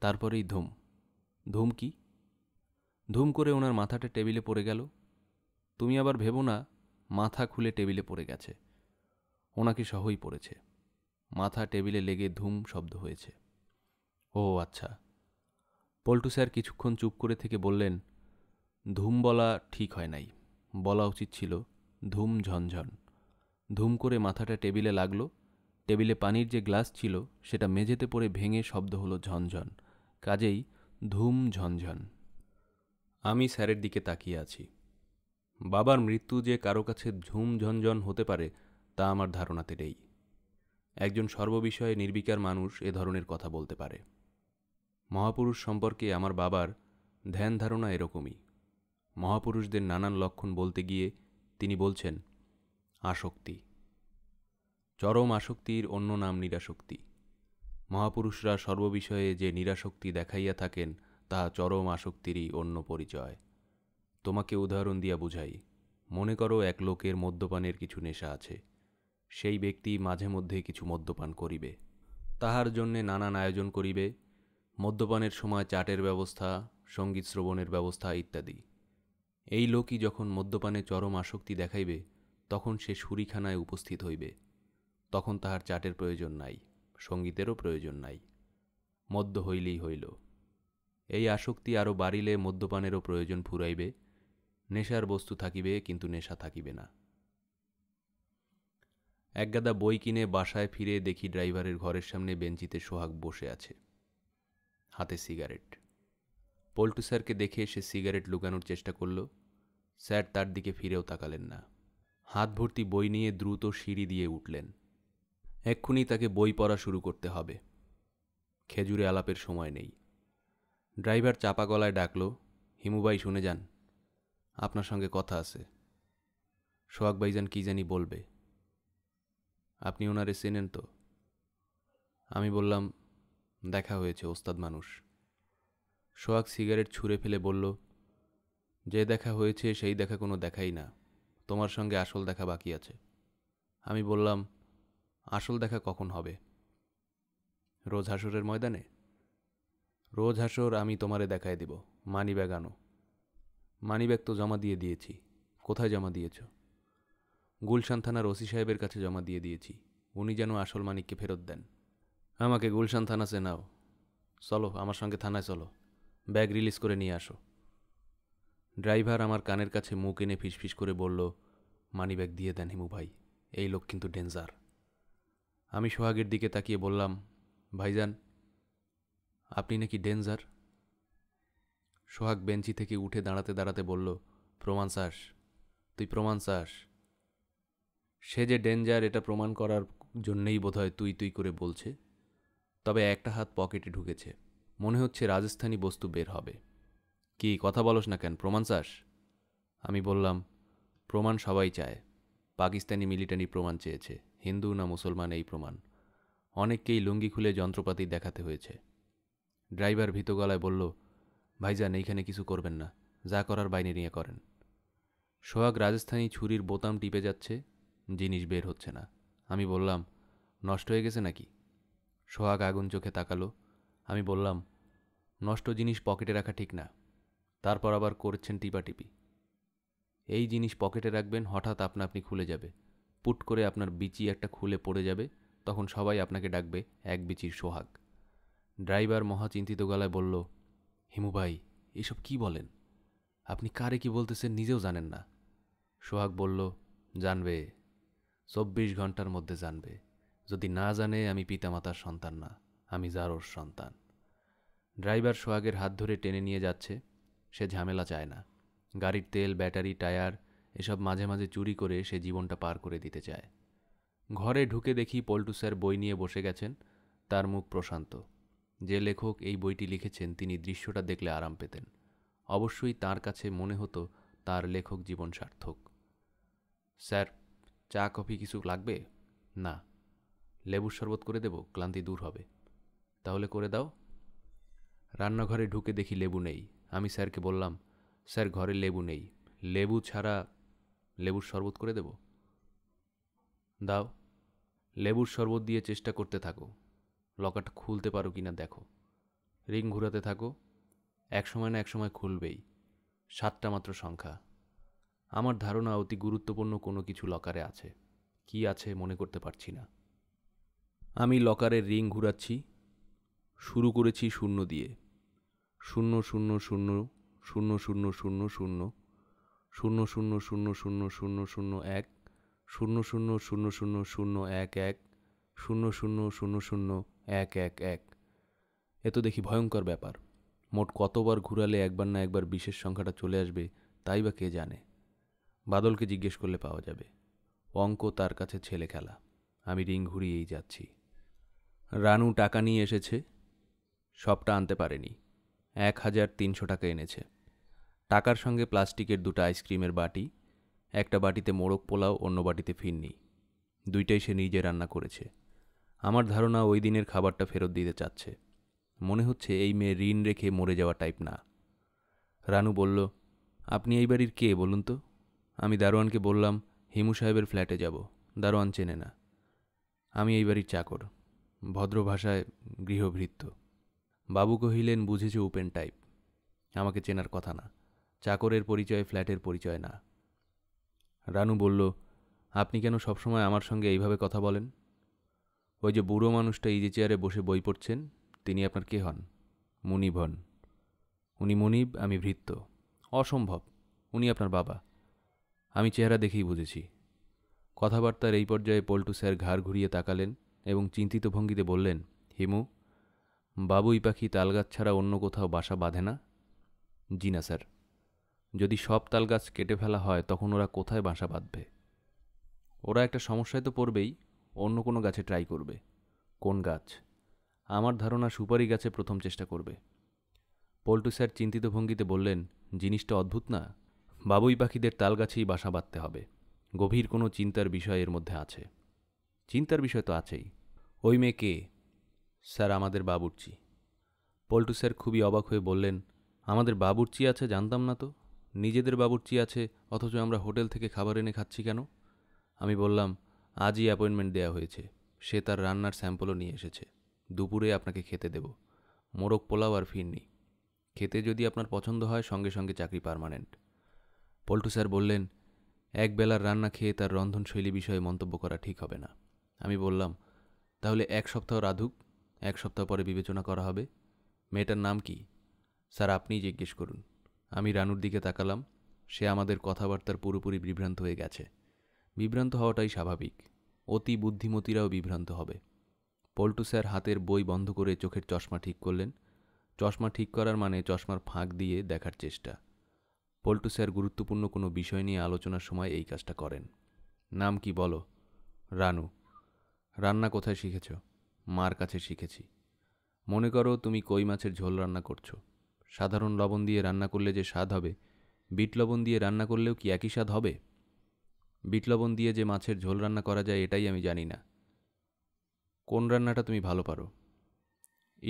তারপরেই ধুম ধুম কি ধুম করে ওনার মাথাটা টেবিলে পড়ে গেল তুমি আবার ভেবো না মাথা খুলে টেবিলে পড়ে গেছে ওনাকে সহই পড়েছে মাথা টেবিলে লেগে ধুম শব্দ হয়েছে ও আচ্ছা পল্টু স্যার কিছুক্ষণ চুপ করে থেকে বললেন ধুম বলা ঠিক হয় নাই বলা উচিত ছিল ধুম ঝনঝন ধুম করে মাথাটা টেবিলে লাগলো টেবিলে পানির যে গ্লাস ছিল সেটা মেঝেতে পড়ে ভেঙে শব্দ হলো ঝনঝন কাজেই ধুম ঝনঝন আমি স্যারের দিকে তাকিয়ে আছি বাবার মৃত্যু যে কারো কাছে ঝুমঝনঝন হতে পারে তা আমার ধারণাতে নেই একজন সর্ববিষয়ে নির্বিকার মানুষ এ ধরনের কথা বলতে পারে মহাপুরুষ সম্পর্কে আমার বাবার ধ্যান ধারণা এরকমই মহাপুরুষদের নানান লক্ষণ বলতে গিয়ে তিনি বলছেন আসক্তি চরম আসক্তির অন্য নাম নিরাসক্তি মহাপুরুষরা সর্ববিষয়ে যে নিরাসক্তি দেখাইয়া থাকেন তাহা চরম আসক্তিরই অন্য পরিচয় তোমাকে উদাহরণ দিয়া বুঝাই মনে করো এক লোকের মদ্যপানের কিছু নেশা আছে সেই ব্যক্তি মাঝে মধ্যে কিছু মদ্যপান করিবে তাহার জন্যে নানান আয়োজন করিবে মদ্যপানের সময় চাটের ব্যবস্থা সঙ্গীত শ্রবণের ব্যবস্থা ইত্যাদি এই লোকই যখন মদ্যপানে চরম আসক্তি দেখাইবে তখন সে সুরিখানায় উপস্থিত হইবে তখন তাহার চাটের প্রয়োজন নাই সঙ্গীতেরও প্রয়োজন নাই মদ্য হইলেই হইল এই আসক্তি আরও বাড়িলে মদ্যপানেরও প্রয়োজন ফুরাইবে নেশার বস্তু থাকিবে কিন্তু নেশা থাকিবে না একগাদা বই কিনে বাসায় ফিরে দেখি ড্রাইভারের ঘরের সামনে বেঞ্চিতে সোহাগ বসে আছে হাতে সিগারেট পল্টু স্যারকে দেখে সে সিগারেট লুকানোর চেষ্টা করল স্যার তার দিকে ফিরেও তাকালেন না হাত ভর্তি বই নিয়ে দ্রুত সিঁড়ি দিয়ে উঠলেন এক্ষুনি তাকে বই পড়া শুরু করতে হবে খেজুরে আলাপের সময় নেই ড্রাইভার চাপা গলায় ডাকল হিমুবাই শুনে যান আপনার সঙ্গে কথা আছে সোহাগ যান কী জানি বলবে আপনি ওনারে চেনেন তো আমি বললাম দেখা হয়েছে ওস্তাদ মানুষ সোহাগ সিগারেট ছুঁড়ে ফেলে বলল যে দেখা হয়েছে সেই দেখা কোনো দেখাই না তোমার সঙ্গে আসল দেখা বাকি আছে আমি বললাম আসল দেখা কখন হবে রোজ হাসুরের ময়দানে রোজ হাসর আমি তোমারে দেখায় দিব মানি ব্যাগ আনো মানি ব্যাগ তো জমা দিয়ে দিয়েছি কোথায় জমা দিয়েছ গুলশান থানার ওসি সাহেবের কাছে জমা দিয়ে দিয়েছি উনি যেন আসল মানিককে ফেরত দেন আমাকে গুলশান থানা চেনাও চলো আমার সঙ্গে থানায় চলো ব্যাগ রিলিজ করে নিয়ে আসো ড্রাইভার আমার কানের কাছে মুখ এনে ফিসফিস করে বলল মানি ব্যাগ দিয়ে দেন হিমু ভাই এই লোক কিন্তু ডেঞ্জার আমি সোহাগের দিকে তাকিয়ে বললাম ভাইজান আপনি নাকি ডেঞ্জার সোহাগ বেঞ্চি থেকে উঠে দাঁড়াতে দাঁড়াতে বলল প্রমাণ চাস তুই প্রমাণ চাস সে যে ডেঞ্জার এটা প্রমাণ করার জন্যেই বোধহয় তুই তুই করে বলছে তবে একটা হাত পকেটে ঢুকেছে মনে হচ্ছে রাজস্থানী বস্তু বের হবে কি কথা বলস না কেন প্রমাণ চাস আমি বললাম প্রমাণ সবাই চায় পাকিস্তানি মিলিটারি প্রমাণ চেয়েছে হিন্দু না মুসলমান এই প্রমাণ অনেককেই লুঙ্গি খুলে যন্ত্রপাতি দেখাতে হয়েছে ড্রাইভার ভীত গলায় বলল ভাইজান এইখানে কিছু করবেন না যা করার বাইরে নিয়ে করেন সোহাগ রাজস্থানী ছুরির বোতাম টিপে যাচ্ছে জিনিস বের হচ্ছে না আমি বললাম নষ্ট হয়ে গেছে নাকি সোহাগ আগুন চোখে তাকালো আমি বললাম নষ্ট জিনিস পকেটে রাখা ঠিক না তারপর আবার করছেন টিপাটিপি এই জিনিস পকেটে রাখবেন হঠাৎ আপনা আপনি খুলে যাবে পুট করে আপনার বিচি একটা খুলে পড়ে যাবে তখন সবাই আপনাকে ডাকবে এক বিচির সোহাগ ড্রাইভার মহা চিন্তিত গলায় বলল হিমু ভাই এসব কি বলেন আপনি কারে কি বলতেছেন নিজেও জানেন না সোহাগ বলল জানবে চব্বিশ ঘন্টার মধ্যে জানবে যদি না জানে আমি পিতামাতার সন্তান না আমি জারোর সন্তান ড্রাইভার সোহাগের হাত ধরে টেনে নিয়ে যাচ্ছে সে ঝামেলা চায় না গাড়ির তেল ব্যাটারি টায়ার এসব মাঝে মাঝে চুরি করে সে জীবনটা পার করে দিতে চায় ঘরে ঢুকে দেখি পল্টু স্যার বই নিয়ে বসে গেছেন তার মুখ প্রশান্ত যে লেখক এই বইটি লিখেছেন তিনি দৃশ্যটা দেখলে আরাম পেতেন অবশ্যই তার কাছে মনে হতো তার লেখক জীবন সার্থক স্যার চা কফি কিছু লাগবে না লেবুর শরবত করে দেব ক্লান্তি দূর হবে তাহলে করে দাও রান্নাঘরে ঢুকে দেখি লেবু নেই আমি স্যারকে বললাম স্যার ঘরে লেবু নেই লেবু ছাড়া লেবুর শরবত করে দেব দাও লেবুর শরবত দিয়ে চেষ্টা করতে থাকো লকারটা খুলতে পারো কি না দেখো রিং ঘুরাতে থাকো এক সময় না এক সময় খুলবেই সাতটা মাত্র সংখ্যা আমার ধারণা অতি গুরুত্বপূর্ণ কোনো কিছু লকারে আছে কি আছে মনে করতে পারছি না আমি লকারের রিং ঘুরাচ্ছি শুরু করেছি শূন্য দিয়ে শূন্য শূন্য শূন্য শূন্য শূন্য শূন্য শূন্য শূন্য শূন্য শূন্য শূন্য শূন্য শূন্য এক শূন্য শূন্য শূন্য শূন্য শূন্য এক এক শূন্য শূন্য শূন্য শূন্য এক এক এক এ তো দেখি ভয়ঙ্কর ব্যাপার মোট কতবার ঘুরালে একবার না একবার বিশেষ সংখ্যাটা চলে আসবে তাই বা কে জানে বাদলকে জিজ্ঞেস করলে পাওয়া যাবে অঙ্ক তার কাছে ছেলে খেলা আমি রিং ঘুরিয়েই যাচ্ছি রানু টাকা নিয়ে এসেছে সবটা আনতে পারেনি এক হাজার তিনশো টাকা এনেছে টাকার সঙ্গে প্লাস্টিকের দুটো আইসক্রিমের বাটি একটা বাটিতে মোড়ক পোলাও অন্য বাটিতে ফিরনি দুইটাই সে নিজে রান্না করেছে আমার ধারণা ওই দিনের খাবারটা ফেরত দিতে চাচ্ছে মনে হচ্ছে এই মেয়ে ঋণ রেখে মরে যাওয়া টাইপ না রানু বলল আপনি এই বাড়ির কে বলুন তো আমি দারোয়ানকে বললাম হিমু সাহেবের ফ্ল্যাটে যাব দারোয়ান চেনে না আমি এই বাড়ির চাকর ভদ্র ভাষায় গৃহভৃত্য বাবু কহিলেন বুঝেছে ওপেন টাইপ আমাকে চেনার কথা না চাকরের পরিচয় ফ্ল্যাটের পরিচয় না রানু বলল আপনি কেন সবসময় আমার সঙ্গে এইভাবে কথা বলেন ওই যে বুড়ো মানুষটা ইজি চেয়ারে বসে বই পড়ছেন তিনি আপনার কে হন মুনিব হন উনি মুনিব আমি ভৃত্য অসম্ভব উনি আপনার বাবা আমি চেহারা দেখেই বুঝেছি কথাবার্তার এই পর্যায়ে পল্টু স্যার ঘাড় ঘুরিয়ে তাকালেন এবং চিন্তিত ভঙ্গিতে বললেন হিমু বাবুই পাখি তালগাছ ছাড়া অন্য কোথাও বাসা বাঁধে না জি না স্যার যদি সব তালগাছ কেটে ফেলা হয় তখন ওরা কোথায় বাসা বাঁধবে ওরা একটা সমস্যায় তো পড়বেই অন্য কোনো গাছে ট্রাই করবে কোন গাছ আমার ধারণা সুপারি গাছে প্রথম চেষ্টা করবে পল্টু স্যার চিন্তিত ভঙ্গিতে বললেন জিনিসটা অদ্ভুত না বাবুই পাখিদের তাল গাছেই বাসা বাঁধতে হবে গভীর কোনো চিন্তার বিষয় এর মধ্যে আছে চিন্তার বিষয় তো আছেই ওই মেয়ে কে স্যার আমাদের বাবুর্চি পল্টু স্যার খুবই অবাক হয়ে বললেন আমাদের বাবুর্চি আছে জানতাম না তো নিজেদের বাবুর্চি আছে অথচ আমরা হোটেল থেকে খাবার এনে খাচ্ছি কেন আমি বললাম আজই অ্যাপয়েন্টমেন্ট দেয়া হয়েছে সে তার রান্নার স্যাম্পলও নিয়ে এসেছে দুপুরে আপনাকে খেতে দেব মোরগ পোলাও আর ফিরনি খেতে যদি আপনার পছন্দ হয় সঙ্গে সঙ্গে চাকরি পারমানেন্ট পল্টু স্যার বললেন এক বেলার রান্না খেয়ে তার রন্ধনশৈলী বিষয়ে মন্তব্য করা ঠিক হবে না আমি বললাম তাহলে এক সপ্তাহ রাধুক এক সপ্তাহ পরে বিবেচনা করা হবে মেয়েটার নাম কি স্যার আপনিই জিজ্ঞেস করুন আমি রানুর দিকে তাকালাম সে আমাদের কথাবার্তার পুরোপুরি বিভ্রান্ত হয়ে গেছে বিভ্রান্ত হওয়াটাই স্বাভাবিক অতি বুদ্ধিমতীরাও বিভ্রান্ত হবে পল্টু স্যার হাতের বই বন্ধ করে চোখের চশমা ঠিক করলেন চশমা ঠিক করার মানে চশমার ফাঁক দিয়ে দেখার চেষ্টা পল্টু স্যার গুরুত্বপূর্ণ কোনো বিষয় নিয়ে আলোচনার সময় এই কাজটা করেন নাম কি বলো রানু রান্না কোথায় শিখেছ মার কাছে শিখেছি মনে করো তুমি কই মাছের ঝোল রান্না করছো সাধারণ লবণ দিয়ে রান্না করলে যে স্বাদ হবে বিট লবণ দিয়ে রান্না করলেও কি একই স্বাদ হবে বিট লবণ দিয়ে যে মাছের ঝোল রান্না করা যায় এটাই আমি জানি না কোন রান্নাটা তুমি ভালো পারো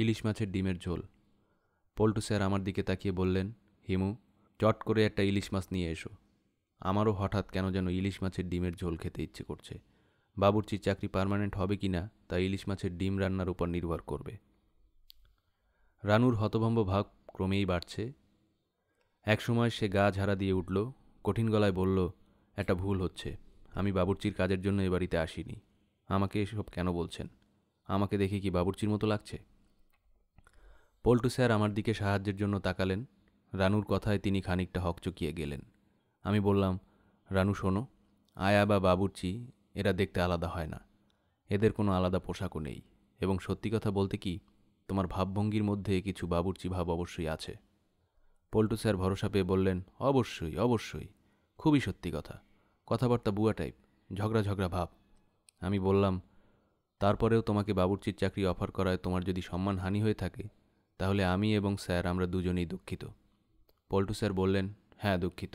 ইলিশ মাছের ডিমের ঝোল পল্টু স্যার আমার দিকে তাকিয়ে বললেন হিমু চট করে একটা ইলিশ মাছ নিয়ে এসো আমারও হঠাৎ কেন যেন ইলিশ মাছের ডিমের ঝোল খেতে ইচ্ছে করছে বাবুর্চির চাকরি পার্মানেন্ট হবে কি না তা ইলিশ মাছের ডিম রান্নার উপর নির্ভর করবে রানুর হতভম্ব ভাব ক্রমেই বাড়ছে একসময় সে গা ঝাড়া দিয়ে উঠল কঠিন গলায় বলল একটা ভুল হচ্ছে আমি বাবুর্চির কাজের জন্য এ বাড়িতে আসিনি আমাকে এসব কেন বলছেন আমাকে দেখে কি বাবুর্চির মতো লাগছে পল্টু স্যার আমার দিকে সাহায্যের জন্য তাকালেন রানুর কথায় তিনি খানিকটা হকচকিয়ে গেলেন আমি বললাম রানু শোনো আয়া বা বাবুর্চি এরা দেখতে আলাদা হয় না এদের কোনো আলাদা পোশাকও নেই এবং সত্যি কথা বলতে কি তোমার ভাবভঙ্গির মধ্যে কিছু বাবুর্চি ভাব অবশ্যই আছে পল্টু স্যার ভরসা পেয়ে বললেন অবশ্যই অবশ্যই খুবই সত্যি কথা কথাবার্তা বুয়া টাইপ ঝগড়া ঝগড়া ভাব আমি বললাম তারপরেও তোমাকে বাবুর্চির চাকরি অফার করায় তোমার যদি সম্মান হানি হয়ে থাকে তাহলে আমি এবং স্যার আমরা দুজনেই দুঃখিত পল্টু স্যার বললেন হ্যাঁ দুঃখিত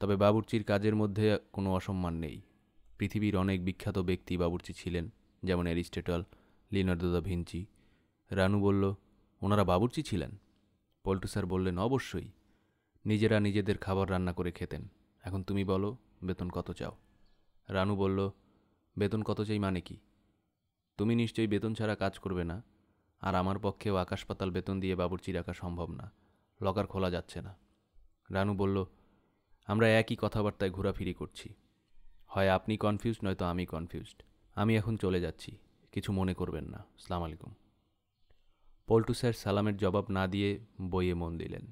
তবে বাবুর্চির কাজের মধ্যে কোনো অসম্মান নেই পৃথিবীর অনেক বিখ্যাত ব্যক্তি বাবুর্চি ছিলেন যেমন Aristotle Leonardo da Vinci Ranu বলল ওনারা বাবুর্চি ছিলেন পল্টু স্যার বললেন অবশ্যই নিজেরা নিজেদের খাবার রান্না করে খেতেন এখন তুমি বলো বেতন কত চাও রানু বলল বেতন কত চাই মানে কি তুমি নিশ্চয়ই বেতন ছাড়া কাজ করবে না আর আমার পক্ষেও আকাশ পাতাল বেতন দিয়ে বাবুর্চি রাখা সম্ভব না লকার খোলা যাচ্ছে না রানু বলল আমরা একই কথাবার্তায় ঘোরাফিরি করছি হয় আপনি কনফিউজ নয়তো আমি কনফিউজড আমি এখন চলে যাচ্ছি কিছু মনে করবেন না সালাম আলাইকুম পল্টু স্যার সালামের জবাব না দিয়ে বইয়ে মন দিলেন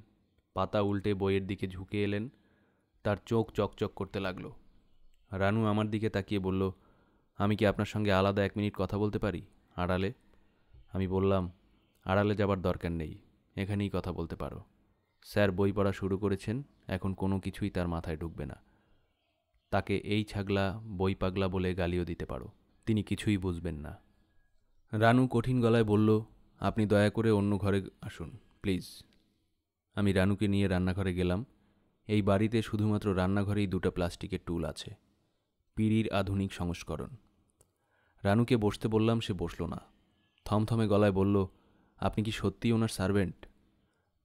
পাতা উল্টে বইয়ের দিকে ঝুঁকে এলেন তার চোখ চকচক করতে লাগলো রানু আমার দিকে তাকিয়ে বলল আমি কি আপনার সঙ্গে আলাদা এক মিনিট কথা বলতে পারি আড়ালে আমি বললাম আড়ালে যাবার দরকার নেই এখানেই কথা বলতে পারো স্যার বই পড়া শুরু করেছেন এখন কোনো কিছুই তার মাথায় ঢুকবে না তাকে এই ছাগলা বই পাগলা বলে গালিও দিতে পারো তিনি কিছুই বুঝবেন না রানু কঠিন গলায় বলল আপনি দয়া করে অন্য ঘরে আসুন প্লিজ আমি রানুকে নিয়ে রান্নাঘরে গেলাম এই বাড়িতে শুধুমাত্র রান্নাঘরেই দুটো প্লাস্টিকের টুল আছে পিড়ির আধুনিক সংস্করণ রানুকে বসতে বললাম সে বসল না থমথমে গলায় বলল আপনি কি সত্যিই ওনার সার্ভেন্ট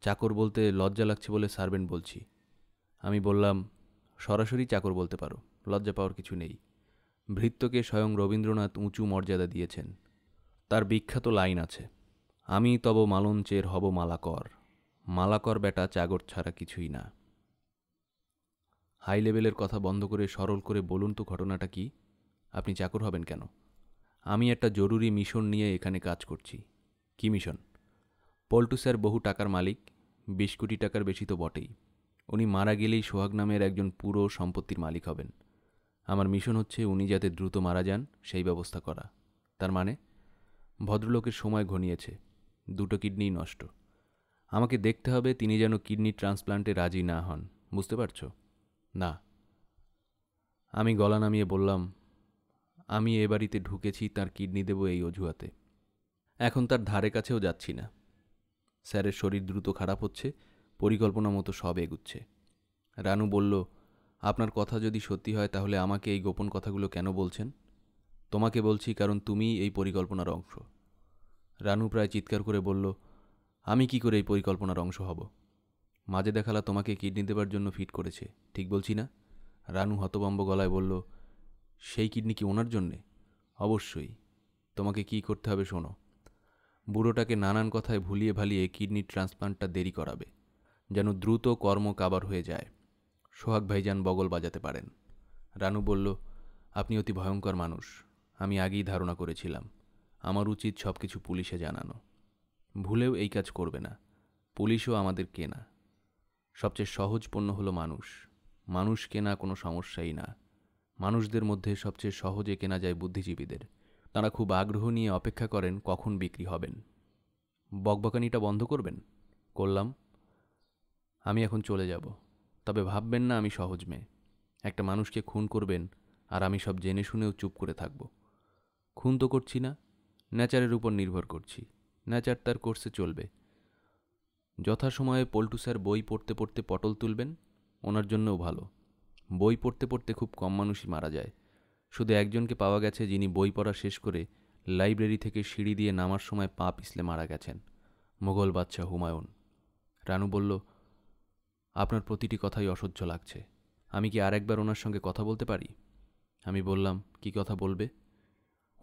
চাকর বলতে লজ্জা লাগছে বলে সার্ভেন্ট বলছি আমি বললাম সরাসরি চাকর বলতে পারো লজ্জা পাওয়ার কিছু নেই ভৃত্যকে স্বয়ং রবীন্দ্রনাথ উঁচু মর্যাদা দিয়েছেন তার বিখ্যাত লাইন আছে আমি তব মালঞ্চের হব মালাকর মালাকর বেটা চাগর ছাড়া কিছুই না হাই লেভেলের কথা বন্ধ করে সরল করে বলুন তো ঘটনাটা কি আপনি চাকর হবেন কেন আমি একটা জরুরি মিশন নিয়ে এখানে কাজ করছি কি মিশন পল্টু স্যার বহু টাকার মালিক বিশ কোটি টাকার বেশি তো বটেই উনি মারা গেলেই সোহাগ নামের একজন পুরো সম্পত্তির মালিক হবেন আমার মিশন হচ্ছে উনি যাতে দ্রুত মারা যান সেই ব্যবস্থা করা তার মানে ভদ্রলোকের সময় ঘনিয়েছে দুটো কিডনি নষ্ট আমাকে দেখতে হবে তিনি যেন কিডনি ট্রান্সপ্লান্টে রাজি না হন বুঝতে পারছো না আমি গলা নামিয়ে বললাম আমি এ বাড়িতে ঢুকেছি তার কিডনি দেব এই অজুহাতে এখন তার ধারে কাছেও যাচ্ছি না স্যারের শরীর দ্রুত খারাপ হচ্ছে পরিকল্পনা মতো সব এগুচ্ছে রানু বলল আপনার কথা যদি সত্যি হয় তাহলে আমাকে এই গোপন কথাগুলো কেন বলছেন তোমাকে বলছি কারণ তুমি এই পরিকল্পনার অংশ রানু প্রায় চিৎকার করে বলল আমি কি করে এই পরিকল্পনার অংশ হব মাঝে দেখালা তোমাকে কিডনি দেবার জন্য ফিট করেছে ঠিক বলছি না রানু হতবম্ব গলায় বলল সেই কিডনি কি ওনার জন্যে অবশ্যই তোমাকে কি করতে হবে শোনো বুড়োটাকে নানান কথায় ভুলিয়ে ভালিয়ে কিডনি ট্রান্সপ্লান্টটা দেরি করাবে যেন দ্রুত কর্ম কাবার হয়ে যায় সোহাগ ভাইজান বগল বাজাতে পারেন রানু বলল আপনি অতি ভয়ঙ্কর মানুষ আমি আগেই ধারণা করেছিলাম আমার উচিত সব কিছু পুলিশে জানানো ভুলেও এই কাজ করবে না পুলিশও আমাদের কেনা সবচেয়ে সহজ পণ্য হলো মানুষ মানুষ কেনা কোনো সমস্যাই না মানুষদের মধ্যে সবচেয়ে সহজে কেনা যায় বুদ্ধিজীবীদের তারা খুব আগ্রহ নিয়ে অপেক্ষা করেন কখন বিক্রি হবেন বকবকানিটা বন্ধ করবেন করলাম আমি এখন চলে যাব তবে ভাববেন না আমি সহজ মেয়ে একটা মানুষকে খুন করবেন আর আমি সব জেনে শুনেও চুপ করে থাকব খুন তো করছি না নেচারের উপর নির্ভর করছি নেচার তার কোর্সে চলবে যথাসময়ে পল্টু স্যার বই পড়তে পড়তে পটল তুলবেন ওনার জন্যও ভালো বই পড়তে পড়তে খুব কম মানুষই মারা যায় শুধু একজনকে পাওয়া গেছে যিনি বই পড়া শেষ করে লাইব্রেরি থেকে সিঁড়ি দিয়ে নামার সময় পা পিছলে মারা গেছেন মোগল বাদশাহ হুমায়ুন রানু বলল আপনার প্রতিটি কথাই অসহ্য লাগছে আমি কি আরেকবার ওনার সঙ্গে কথা বলতে পারি আমি বললাম কি কথা বলবে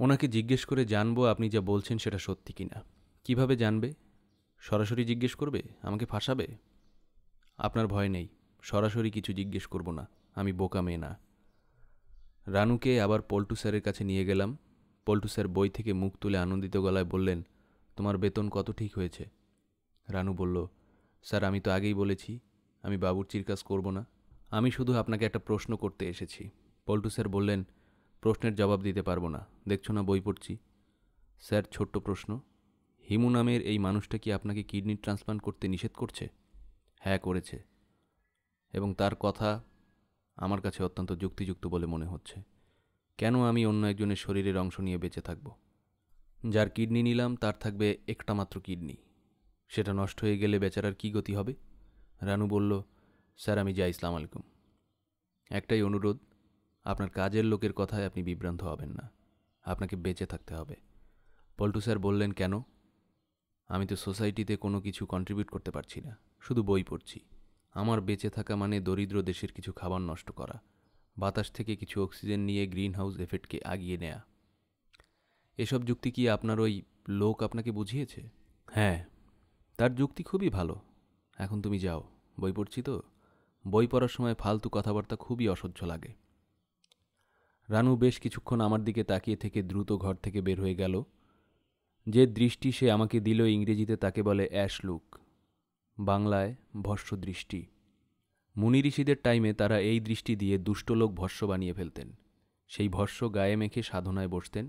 ওনাকে জিজ্ঞেস করে জানবো আপনি যা বলছেন সেটা সত্যি কিনা কিভাবে জানবে সরাসরি জিজ্ঞেস করবে আমাকে ফাঁসাবে আপনার ভয় নেই সরাসরি কিছু জিজ্ঞেস করব না আমি বোকা মেয়ে না রানুকে আবার পল্টু স্যারের কাছে নিয়ে গেলাম পল্টু স্যার বই থেকে মুখ তুলে আনন্দিত গলায় বললেন তোমার বেতন কত ঠিক হয়েছে রানু বলল স্যার আমি তো আগেই বলেছি আমি বাবুর্চির কাজ করব না আমি শুধু আপনাকে একটা প্রশ্ন করতে এসেছি পল্টু স্যার বললেন প্রশ্নের জবাব দিতে পারবো না দেখছো না বই পড়ছি স্যার ছোট্ট প্রশ্ন হিমু নামের এই মানুষটা কি আপনাকে কিডনি ট্রান্সপ্লান্ট করতে নিষেধ করছে হ্যাঁ করেছে এবং তার কথা আমার কাছে অত্যন্ত যুক্তিযুক্ত বলে মনে হচ্ছে কেন আমি অন্য একজনের শরীরের অংশ নিয়ে বেঁচে থাকব যার কিডনি নিলাম তার থাকবে একটা মাত্র কিডনি সেটা নষ্ট হয়ে গেলে বেচারার কি গতি হবে রানু বলল স্যার আমি যাই ইসলাম আলাইকুম একটাই অনুরোধ আপনার কাজের লোকের কথায় আপনি বিভ্রান্ত হবেন না আপনাকে বেঁচে থাকতে হবে পল্টু স্যার বললেন কেন আমি তো সোসাইটিতে কোনো কিছু কন্ট্রিবিউট করতে পারছি না শুধু বই পড়ছি আমার বেঁচে থাকা মানে দরিদ্র দেশের কিছু খাবার নষ্ট করা বাতাস থেকে কিছু অক্সিজেন নিয়ে গ্রিন হাউস এফেক্টকে আগিয়ে নেয়া এসব যুক্তি কি আপনার ওই লোক আপনাকে বুঝিয়েছে হ্যাঁ তার যুক্তি খুবই ভালো এখন তুমি যাও বই পড়ছি তো বই পড়ার সময় ফালতু কথাবার্তা খুবই অসহ্য লাগে রানু বেশ কিছুক্ষণ আমার দিকে তাকিয়ে থেকে দ্রুত ঘর থেকে বের হয়ে গেল যে দৃষ্টি সে আমাকে দিল ইংরেজিতে তাকে বলে অ্যাশ লুক বাংলায় ভস্য দৃষ্টি মুনি ঋষিদের টাইমে তারা এই দৃষ্টি দিয়ে দুষ্ট লোক ভস্য বানিয়ে ফেলতেন সেই ভস্য গায়ে মেখে সাধনায় বসতেন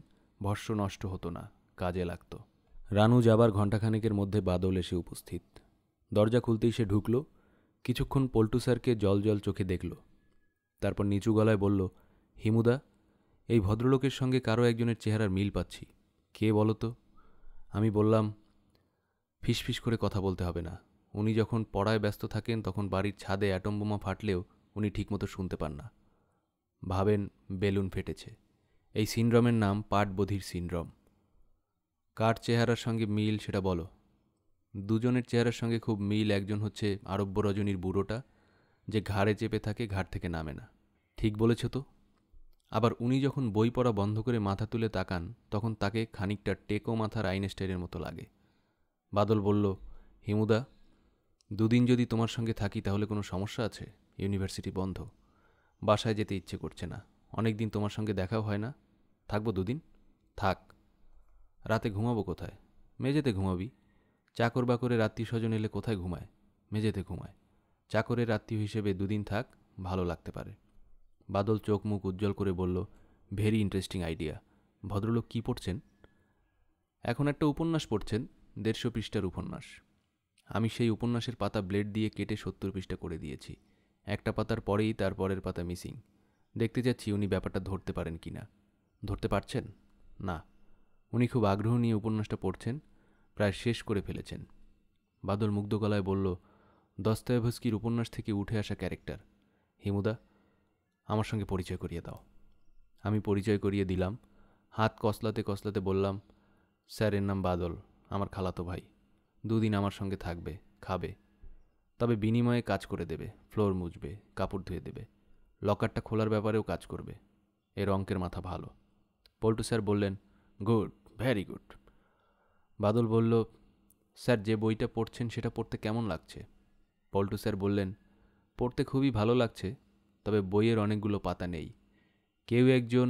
ভস্য নষ্ট হতো না কাজে লাগত রানু যাবার ঘণ্টাখানেকের মধ্যে বাদল এসে উপস্থিত দরজা খুলতেই সে ঢুকল কিছুক্ষণ পল্টু স্যারকে জল জল চোখে দেখল তারপর নিচু গলায় বলল হিমুদা এই ভদ্রলোকের সঙ্গে কারো একজনের চেহারার মিল পাচ্ছি কে বলতো আমি বললাম ফিসফিস করে কথা বলতে হবে না উনি যখন পড়ায় ব্যস্ত থাকেন তখন বাড়ির ছাদে অ্যাটম বোমা ফাটলেও উনি ঠিকমতো শুনতে পান না ভাবেন বেলুন ফেটেছে এই সিনড্রমের নাম পাটবধির সিনড্রম কার চেহারার সঙ্গে মিল সেটা বলো দুজনের চেহারার সঙ্গে খুব মিল একজন হচ্ছে আরব্য রজনীর বুড়োটা যে ঘাড়ে চেপে থাকে ঘাট থেকে নামে না ঠিক বলেছ তো আবার উনি যখন বই পড়া বন্ধ করে মাথা তুলে তাকান তখন তাকে খানিকটা টেকো মাথার আইনস্টাইনের মতো লাগে বাদল বলল হিমুদা দুদিন যদি তোমার সঙ্গে থাকি তাহলে কোনো সমস্যা আছে ইউনিভার্সিটি বন্ধ বাসায় যেতে ইচ্ছে করছে না অনেক দিন তোমার সঙ্গে দেখাও হয় না থাকবো দুদিন থাক রাতে ঘুমাবো কোথায় মেঝেতে ঘুমাবি চাকর বাকরে রাত্রি স্বজন এলে কোথায় ঘুমায় মেঝেতে ঘুমায় চাকরের রাত্রি হিসেবে দুদিন থাক ভালো লাগতে পারে বাদল চোখ মুখ উজ্জ্বল করে বলল ভেরি ইন্টারেস্টিং আইডিয়া ভদ্রলোক কী পড়ছেন এখন একটা উপন্যাস পড়ছেন দেড়শো পৃষ্ঠার উপন্যাস আমি সেই উপন্যাসের পাতা ব্লেড দিয়ে কেটে সত্তর পৃষ্ঠা করে দিয়েছি একটা পাতার পরেই তার পরের পাতা মিসিং দেখতে চাচ্ছি উনি ব্যাপারটা ধরতে পারেন কি না ধরতে পারছেন না উনি খুব আগ্রহ নিয়ে উপন্যাসটা পড়ছেন প্রায় শেষ করে ফেলেছেন বাদল মুগ্ধ গলায় বলল দস্তায়ভস্কির উপন্যাস থেকে উঠে আসা ক্যারেক্টার হিমুদা আমার সঙ্গে পরিচয় করিয়ে দাও আমি পরিচয় করিয়ে দিলাম হাত কসলাতে কসলাতে বললাম স্যারের নাম বাদল আমার খালাতো ভাই দুদিন আমার সঙ্গে থাকবে খাবে তবে বিনিময়ে কাজ করে দেবে ফ্লোর মুছবে কাপড় ধুয়ে দেবে লকারটা খোলার ব্যাপারেও কাজ করবে এর অঙ্কের মাথা ভালো পল্টু স্যার বললেন গুড ভ্যারি গুড বাদল বলল স্যার যে বইটা পড়ছেন সেটা পড়তে কেমন লাগছে পল্টু স্যার বললেন পড়তে খুবই ভালো লাগছে তবে বইয়ের অনেকগুলো পাতা নেই কেউ একজন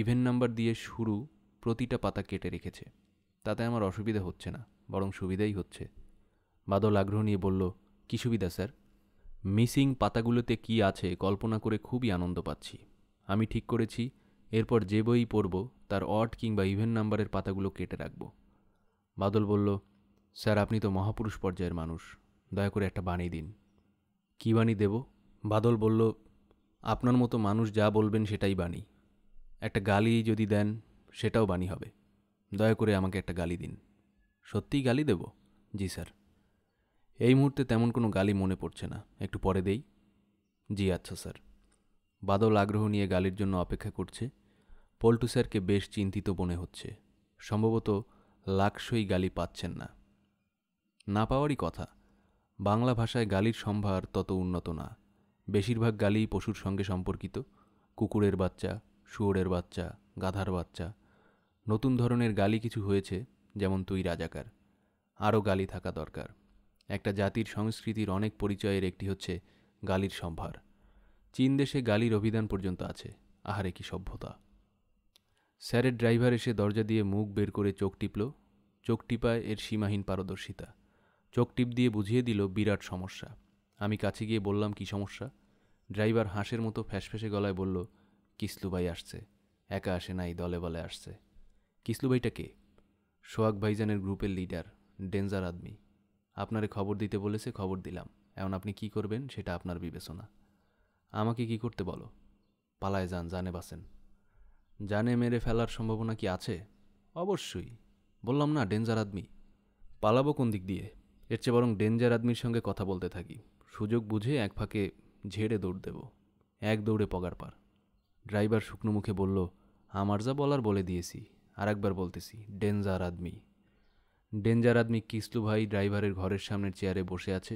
ইভেন নাম্বার দিয়ে শুরু প্রতিটা পাতা কেটে রেখেছে তাতে আমার অসুবিধা হচ্ছে না বরং সুবিধাই হচ্ছে বাদল আগ্রহ নিয়ে বলল কি সুবিধা স্যার মিসিং পাতাগুলোতে কি আছে কল্পনা করে খুবই আনন্দ পাচ্ছি আমি ঠিক করেছি এরপর যে বই পড়ব তার অট কিংবা ইভেন নাম্বারের পাতাগুলো কেটে রাখব বাদল বলল স্যার আপনি তো মহাপুরুষ পর্যায়ের মানুষ দয়া করে একটা বাণী দিন কী বাণী দেব বাদল বলল আপনার মতো মানুষ যা বলবেন সেটাই বাণী একটা গালি যদি দেন সেটাও বাণী হবে দয়া করে আমাকে একটা গালি দিন সত্যিই গালি দেব জি স্যার এই মুহূর্তে তেমন কোনো গালি মনে পড়ছে না একটু পরে দেই জি আচ্ছা স্যার বাদল আগ্রহ নিয়ে গালির জন্য অপেক্ষা করছে পল্টু স্যারকে বেশ চিন্তিত মনে হচ্ছে সম্ভবত লাকসই গালি পাচ্ছেন না না পাওয়ারই কথা বাংলা ভাষায় গালির সম্ভার তত উন্নত না বেশিরভাগ গালি পশুর সঙ্গে সম্পর্কিত কুকুরের বাচ্চা শুয়োরের বাচ্চা গাধার বাচ্চা নতুন ধরনের গালি কিছু হয়েছে যেমন তুই রাজাকার আরও গালি থাকা দরকার একটা জাতির সংস্কৃতির অনেক পরিচয়ের একটি হচ্ছে গালির সম্ভার চীন দেশে গালির অভিধান পর্যন্ত আছে আহারে কি সভ্যতা স্যারের ড্রাইভার এসে দরজা দিয়ে মুখ বের করে চোখ টিপল চোখ টিপায় এর সীমাহীন পারদর্শিতা চোখ টিপ দিয়ে বুঝিয়ে দিল বিরাট সমস্যা আমি কাছে গিয়ে বললাম কি সমস্যা ড্রাইভার হাঁসের মতো ফ্যাসফ্যাসে গলায় বলল কিসলুবাই আসছে একা আসে নাই দলে বলে আসছে কিসলুবাইটা কে সোহাগ ভাইজানের গ্রুপের লিডার ডেঞ্জার আদমি আপনারে খবর দিতে বলেছে খবর দিলাম এখন আপনি কি করবেন সেটা আপনার বিবেচনা আমাকে কি করতে বলো পালায় যান জানে বাসেন জানে মেরে ফেলার সম্ভাবনা কি আছে অবশ্যই বললাম না ডেঞ্জার আদমি পালাবো কোন দিক দিয়ে এর চেয়ে বরং ডেঞ্জার আদমির সঙ্গে কথা বলতে থাকি সুযোগ বুঝে এক ফাঁকে ঝেড়ে দৌড় দেব এক দৌড়ে পগার পার ড্রাইভার শুকনো মুখে বলল আমার যা বলার বলে দিয়েছি আর একবার বলতেছি ডেঞ্জার আদমি ডেঞ্জার আদমি কিসলু ভাই ড্রাইভারের ঘরের সামনের চেয়ারে বসে আছে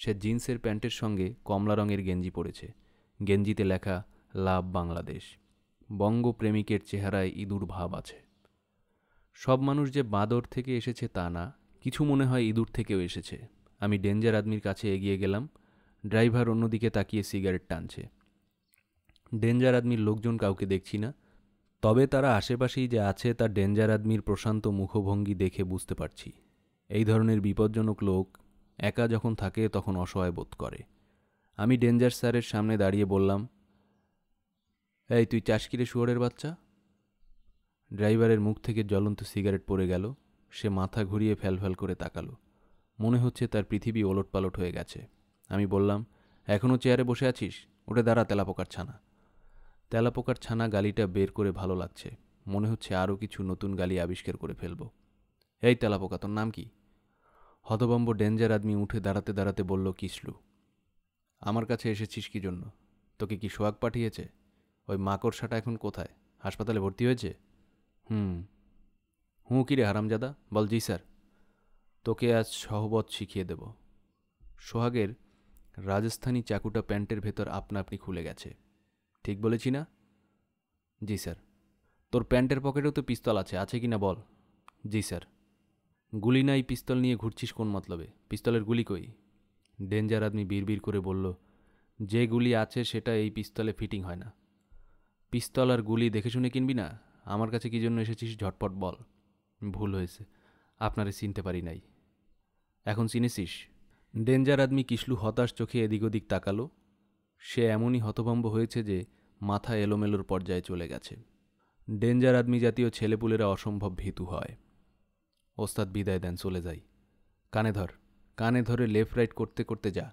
সে জিন্সের প্যান্টের সঙ্গে কমলা রঙের গেঞ্জি পরেছে গেঞ্জিতে লেখা লাভ বাংলাদেশ বঙ্গ প্রেমিকের চেহারায় ইঁদুর ভাব আছে সব মানুষ যে বাঁদর থেকে এসেছে তা না কিছু মনে হয় ইঁদুর থেকেও এসেছে আমি ডেঞ্জার আদমির কাছে এগিয়ে গেলাম ড্রাইভার অন্যদিকে তাকিয়ে সিগারেট টানছে ডেঞ্জার আদমির লোকজন কাউকে দেখছি না তবে তারা আশেপাশেই যে আছে তা ডেঞ্জার আদমির প্রশান্ত মুখভঙ্গি দেখে বুঝতে পারছি এই ধরনের বিপজ্জনক লোক একা যখন থাকে তখন অসহায় বোধ করে আমি ডেঞ্জার স্যারের সামনে দাঁড়িয়ে বললাম এই তুই চাষকিরে শুয়ারের শুয়োরের বাচ্চা ড্রাইভারের মুখ থেকে জ্বলন্ত সিগারেট পড়ে গেল সে মাথা ঘুরিয়ে ফ্যালফ্যাল করে তাকালো মনে হচ্ছে তার পৃথিবী ওলটপালট হয়ে গেছে আমি বললাম এখনও চেয়ারে বসে আছিস ওটা দাঁড়া তেলাপোকার ছানা তেলাপোকার ছানা গালিটা বের করে ভালো লাগছে মনে হচ্ছে আরও কিছু নতুন গালি আবিষ্কার করে ফেলব এই তেলাপোকা তোর নাম কি হতবম্ব ডেঞ্জার আদমি উঠে দাঁড়াতে দাঁড়াতে বলল কিসলু আমার কাছে এসেছিস কি জন্য তোকে কি সোয়াগ পাঠিয়েছে ওই মাকড়সাটা এখন কোথায় হাসপাতালে ভর্তি হয়েছে হুম হুঁ কিরে হারামজাদা বল জি স্যার তোকে আজ সহবত শিখিয়ে দেব সোহাগের রাজস্থানি চাকুটা প্যান্টের ভেতর আপনা আপনি খুলে গেছে ঠিক বলেছি না জি স্যার তোর প্যান্টের পকেটেও তো পিস্তল আছে আছে কি না বল জি স্যার গুলি নাই পিস্তল নিয়ে ঘুরছিস কোন মতলবে পিস্তলের গুলি কই ডেঞ্জার আদমি বিড় করে বলল যে গুলি আছে সেটা এই পিস্তলে ফিটিং হয় না পিস্তল আর গুলি দেখে শুনে কিনবি না আমার কাছে কী জন্য এসেছিস ঝটপট বল ভুল হয়েছে আপনারে চিনতে পারি নাই এখন চিনেছিস ডেঞ্জার আদমি কিসলু হতাশ চোখে এদিক ওদিক তাকালো সে এমনই হতভম্ব হয়েছে যে মাথা এলোমেলোর পর্যায়ে চলে গেছে ডেঞ্জার আদমি জাতীয় ছেলেপুলেরা অসম্ভব ভীতু হয় ওস্তাদ বিদায় দেন চলে যাই কানে ধর কানে ধরে লেফট রাইট করতে করতে যা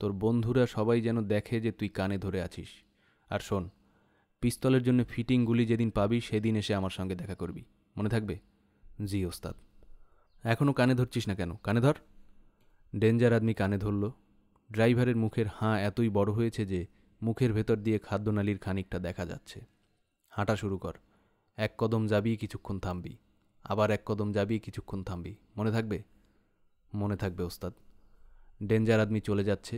তোর বন্ধুরা সবাই যেন দেখে যে তুই কানে ধরে আছিস আর শোন পিস্তলের জন্য ফিটিংগুলি যেদিন পাবি সেদিন এসে আমার সঙ্গে দেখা করবি মনে থাকবে জি ওস্তাদ এখনও কানে ধরছিস না কেন কানে ধর ডেঞ্জার আদমি কানে ধরল ড্রাইভারের মুখের হাঁ এতই বড় হয়েছে যে মুখের ভেতর দিয়ে খাদ্যনালির খানিকটা দেখা যাচ্ছে হাঁটা শুরু কর এক কদম যাবি কিছুক্ষণ থামবি আবার এক কদম যাবি কিছুক্ষণ থামবি মনে থাকবে মনে থাকবে ওস্তাদ ডেঞ্জার আদমি চলে যাচ্ছে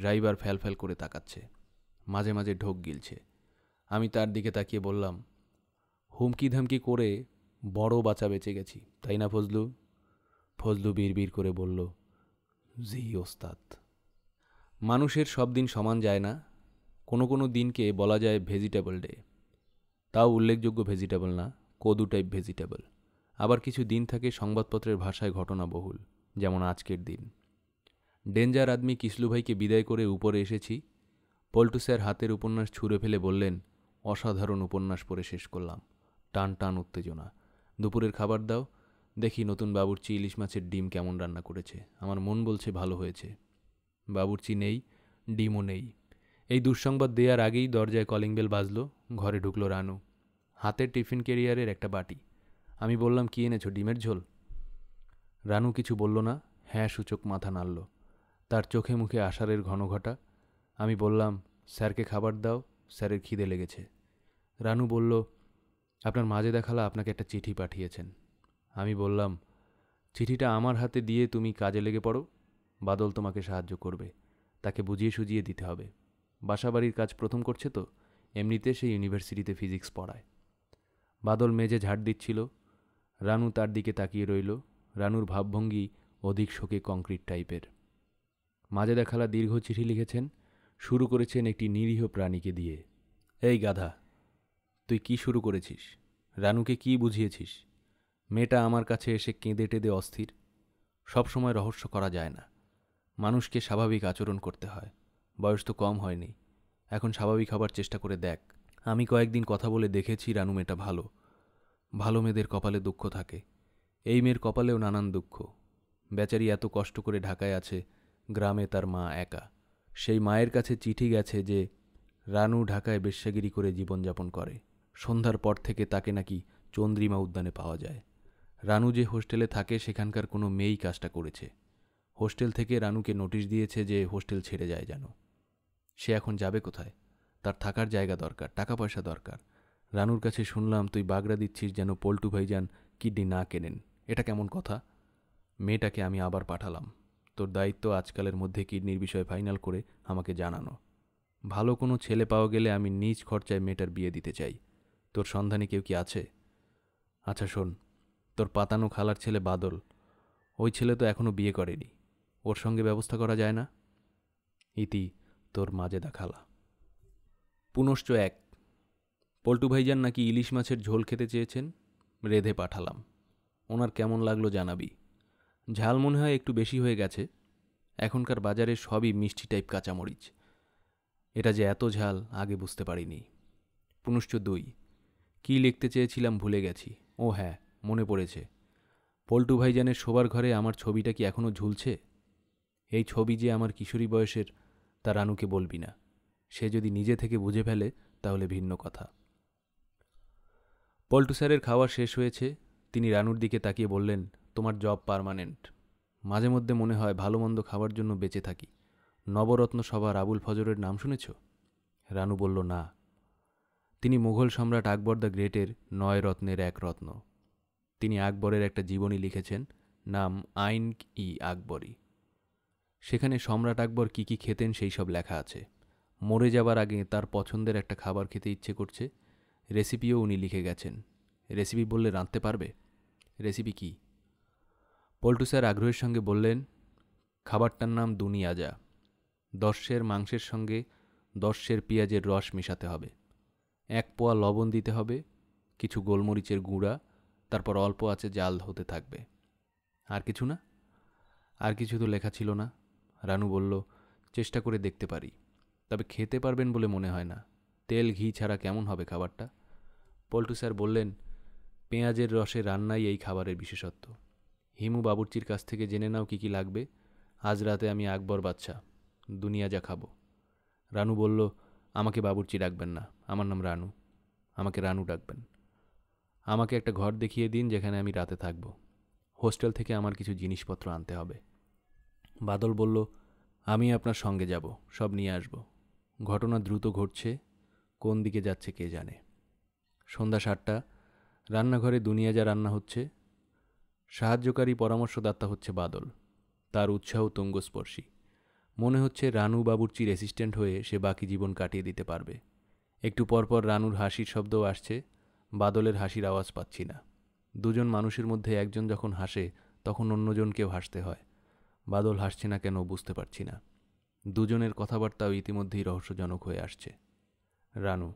ড্রাইভার ফ্যাল ফ্যাল করে তাকাচ্ছে মাঝে মাঝে ঢোক গিলছে আমি তার দিকে তাকিয়ে বললাম হুমকি ধামকি করে বড় বাঁচা বেঁচে গেছি তাই না ফজলু ফজলু বিড়বিড় করে বলল জি ওস্তাদ মানুষের সব দিন সমান যায় না কোনো কোনো দিনকে বলা যায় ভেজিটেবল ডে তাও উল্লেখযোগ্য ভেজিটেবল না কদু টাইপ ভেজিটেবল আবার কিছু দিন থাকে সংবাদপত্রের ভাষায় ঘটনা বহুল যেমন আজকের দিন ডেঞ্জার আদমি কিসলু ভাইকে বিদায় করে উপরে এসেছি পল্টু স্যার হাতের উপন্যাস ছুঁড়ে ফেলে বললেন অসাধারণ উপন্যাস পড়ে শেষ করলাম টান টান উত্তেজনা দুপুরের খাবার দাও দেখি নতুন বাবুরচি ইলিশ মাছের ডিম কেমন রান্না করেছে আমার মন বলছে ভালো হয়েছে বাবুরচি নেই ডিমও নেই এই দুঃসংবাদ দেওয়ার আগেই দরজায় কলিং বেল বাজলো ঘরে ঢুকলো রানু হাতে টিফিন কেরিয়ারের একটা বাটি আমি বললাম কী এনেছো ডিমের ঝোল রানু কিছু বলল না হ্যাঁ সূচক মাথা নাড়ল তার চোখে মুখে আষাঢ়ের ঘন ঘটা আমি বললাম স্যারকে খাবার দাও স্যারের খিদে লেগেছে রানু বলল আপনার মাঝে দেখালা আপনাকে একটা চিঠি পাঠিয়েছেন আমি বললাম চিঠিটা আমার হাতে দিয়ে তুমি কাজে লেগে পড়ো বাদল তোমাকে সাহায্য করবে তাকে বুঝিয়ে সুজিয়ে দিতে হবে বাসাবাড়ির কাজ প্রথম করছে তো এমনিতে সে ইউনিভার্সিটিতে ফিজিক্স পড়ায় বাদল মেজে ঝাড় দিচ্ছিল রানু তার দিকে তাকিয়ে রইল রানুর ভাবভঙ্গি অধিক শোকে কংক্রিট টাইপের মাঝে দেখালা দীর্ঘ চিঠি লিখেছেন শুরু করেছেন একটি নিরীহ প্রাণীকে দিয়ে এই গাধা তুই কি শুরু করেছিস রানুকে কি বুঝিয়েছিস মেয়েটা আমার কাছে এসে কেঁদে টেঁদে অস্থির সবসময় রহস্য করা যায় না মানুষকে স্বাভাবিক আচরণ করতে হয় বয়স তো কম হয়নি এখন স্বাভাবিক হবার চেষ্টা করে দেখ আমি কয়েকদিন কথা বলে দেখেছি রানু মেয়েটা ভালো ভালো মেয়েদের কপালে দুঃখ থাকে এই মেয়ের কপালেও নানান দুঃখ বেচারি এত কষ্ট করে ঢাকায় আছে গ্রামে তার মা একা সেই মায়ের কাছে চিঠি গেছে যে রানু ঢাকায় বেশ্যাগিরি করে জীবনযাপন করে সন্ধ্যার পর থেকে তাকে নাকি চন্দ্রিমা উদ্যানে পাওয়া যায় রানু যে হোস্টেলে থাকে সেখানকার কোনো মেয়েই কাজটা করেছে হোস্টেল থেকে রানুকে নোটিশ দিয়েছে যে হোস্টেল ছেড়ে যায় যেন সে এখন যাবে কোথায় তার থাকার জায়গা দরকার টাকা পয়সা দরকার রানুর কাছে শুনলাম তুই বাগড়া দিচ্ছিস যেন পল্টু ভাইজান কিডনি না কেনেন এটা কেমন কথা মেয়েটাকে আমি আবার পাঠালাম তোর দায়িত্ব আজকালের মধ্যে কিডনির বিষয়ে ফাইনাল করে আমাকে জানানো ভালো কোনো ছেলে পাওয়া গেলে আমি নিজ খরচায় মেয়েটার বিয়ে দিতে চাই তোর সন্ধানে কেউ কি আছে আচ্ছা শোন তোর পাতানো খালার ছেলে বাদল ওই ছেলে তো এখনও বিয়ে করেনি ওর সঙ্গে ব্যবস্থা করা যায় না ইতি তোর মাজেদা খালা পুনশ্চ এক পল্টু ভাইজান নাকি ইলিশ মাছের ঝোল খেতে চেয়েছেন রেধে পাঠালাম ওনার কেমন লাগলো জানাবি ঝাল মনে হয় একটু বেশি হয়ে গেছে এখনকার বাজারে সবই মিষ্টি টাইপ কাঁচামরিচ এটা যে এত ঝাল আগে বুঝতে পারিনি পুনশ্চ দুই কী লিখতে চেয়েছিলাম ভুলে গেছি ও হ্যাঁ মনে পড়েছে পল্টু ভাইজানের শোবার ঘরে আমার ছবিটা কি এখনও ঝুলছে এই ছবি যে আমার কিশোরী বয়সের তা রানুকে বলবি না সে যদি নিজে থেকে বুঝে ফেলে তাহলে ভিন্ন কথা পল্টু স্যারের খাওয়া শেষ হয়েছে তিনি রানুর দিকে তাকিয়ে বললেন তোমার জব পারমানেন্ট মাঝে মধ্যে মনে হয় ভালো মন্দ খাওয়ার জন্য বেঁচে থাকি নবরত্ন সভার আবুল ফজরের নাম শুনেছ রানু বলল না তিনি মুঘল সম্রাট আকবর দ্য গ্রেটের নয় রত্নের এক রত্ন তিনি আকবরের একটা জীবনী লিখেছেন নাম আইন ই আকবরী সেখানে সম্রাট আকবর কী কী খেতেন সেই সব লেখা আছে মরে যাবার আগে তার পছন্দের একটা খাবার খেতে ইচ্ছে করছে রেসিপিও উনি লিখে গেছেন রেসিপি বললে রাঁধতে পারবে রেসিপি কি পল্টু স্যার আগ্রহের সঙ্গে বললেন খাবারটার নাম দুনিয়াজা দর্শের মাংসের সঙ্গে দর্শের পেঁয়াজের রস মেশাতে হবে এক পোয়া লবণ দিতে হবে কিছু গোলমরিচের গুঁড়া তারপর অল্প আছে জাল হতে থাকবে আর কিছু না আর কিছু তো লেখা ছিল না রানু বলল চেষ্টা করে দেখতে পারি তবে খেতে পারবেন বলে মনে হয় না তেল ঘি ছাড়া কেমন হবে খাবারটা পল্টু স্যার বললেন পেঁয়াজের রসে রান্নাই এই খাবারের বিশেষত্ব হিমু বাবুর্চির কাছ থেকে জেনে নাও কি কি লাগবে আজ রাতে আমি আকবর বাচ্চা দুনিয়া যা খাবো রানু বলল আমাকে বাবুর্চি ডাকবেন না আমার নাম রানু আমাকে রানু ডাকবেন আমাকে একটা ঘর দেখিয়ে দিন যেখানে আমি রাতে থাকব হোস্টেল থেকে আমার কিছু জিনিসপত্র আনতে হবে বাদল বলল আমি আপনার সঙ্গে যাব সব নিয়ে আসব ঘটনা দ্রুত ঘটছে কোন দিকে যাচ্ছে কে জানে সন্ধ্যা সাতটা রান্নাঘরে দুনিয়া যা রান্না হচ্ছে সাহায্যকারী পরামর্শদাতা হচ্ছে বাদল তার উৎসাহ তুঙ্গস্পর্শী মনে হচ্ছে রানু বাবুর্চি রেসিস্ট্যান্ট হয়ে সে বাকি জীবন কাটিয়ে দিতে পারবে একটু পরপর রানুর হাসির শব্দও আসছে বাদলের হাসির আওয়াজ পাচ্ছি না দুজন মানুষের মধ্যে একজন যখন হাসে তখন অন্যজনকেও হাসতে হয় বাদল হাসছে না কেন বুঝতে পারছি না দুজনের কথাবার্তাও ইতিমধ্যেই রহস্যজনক হয়ে আসছে রানু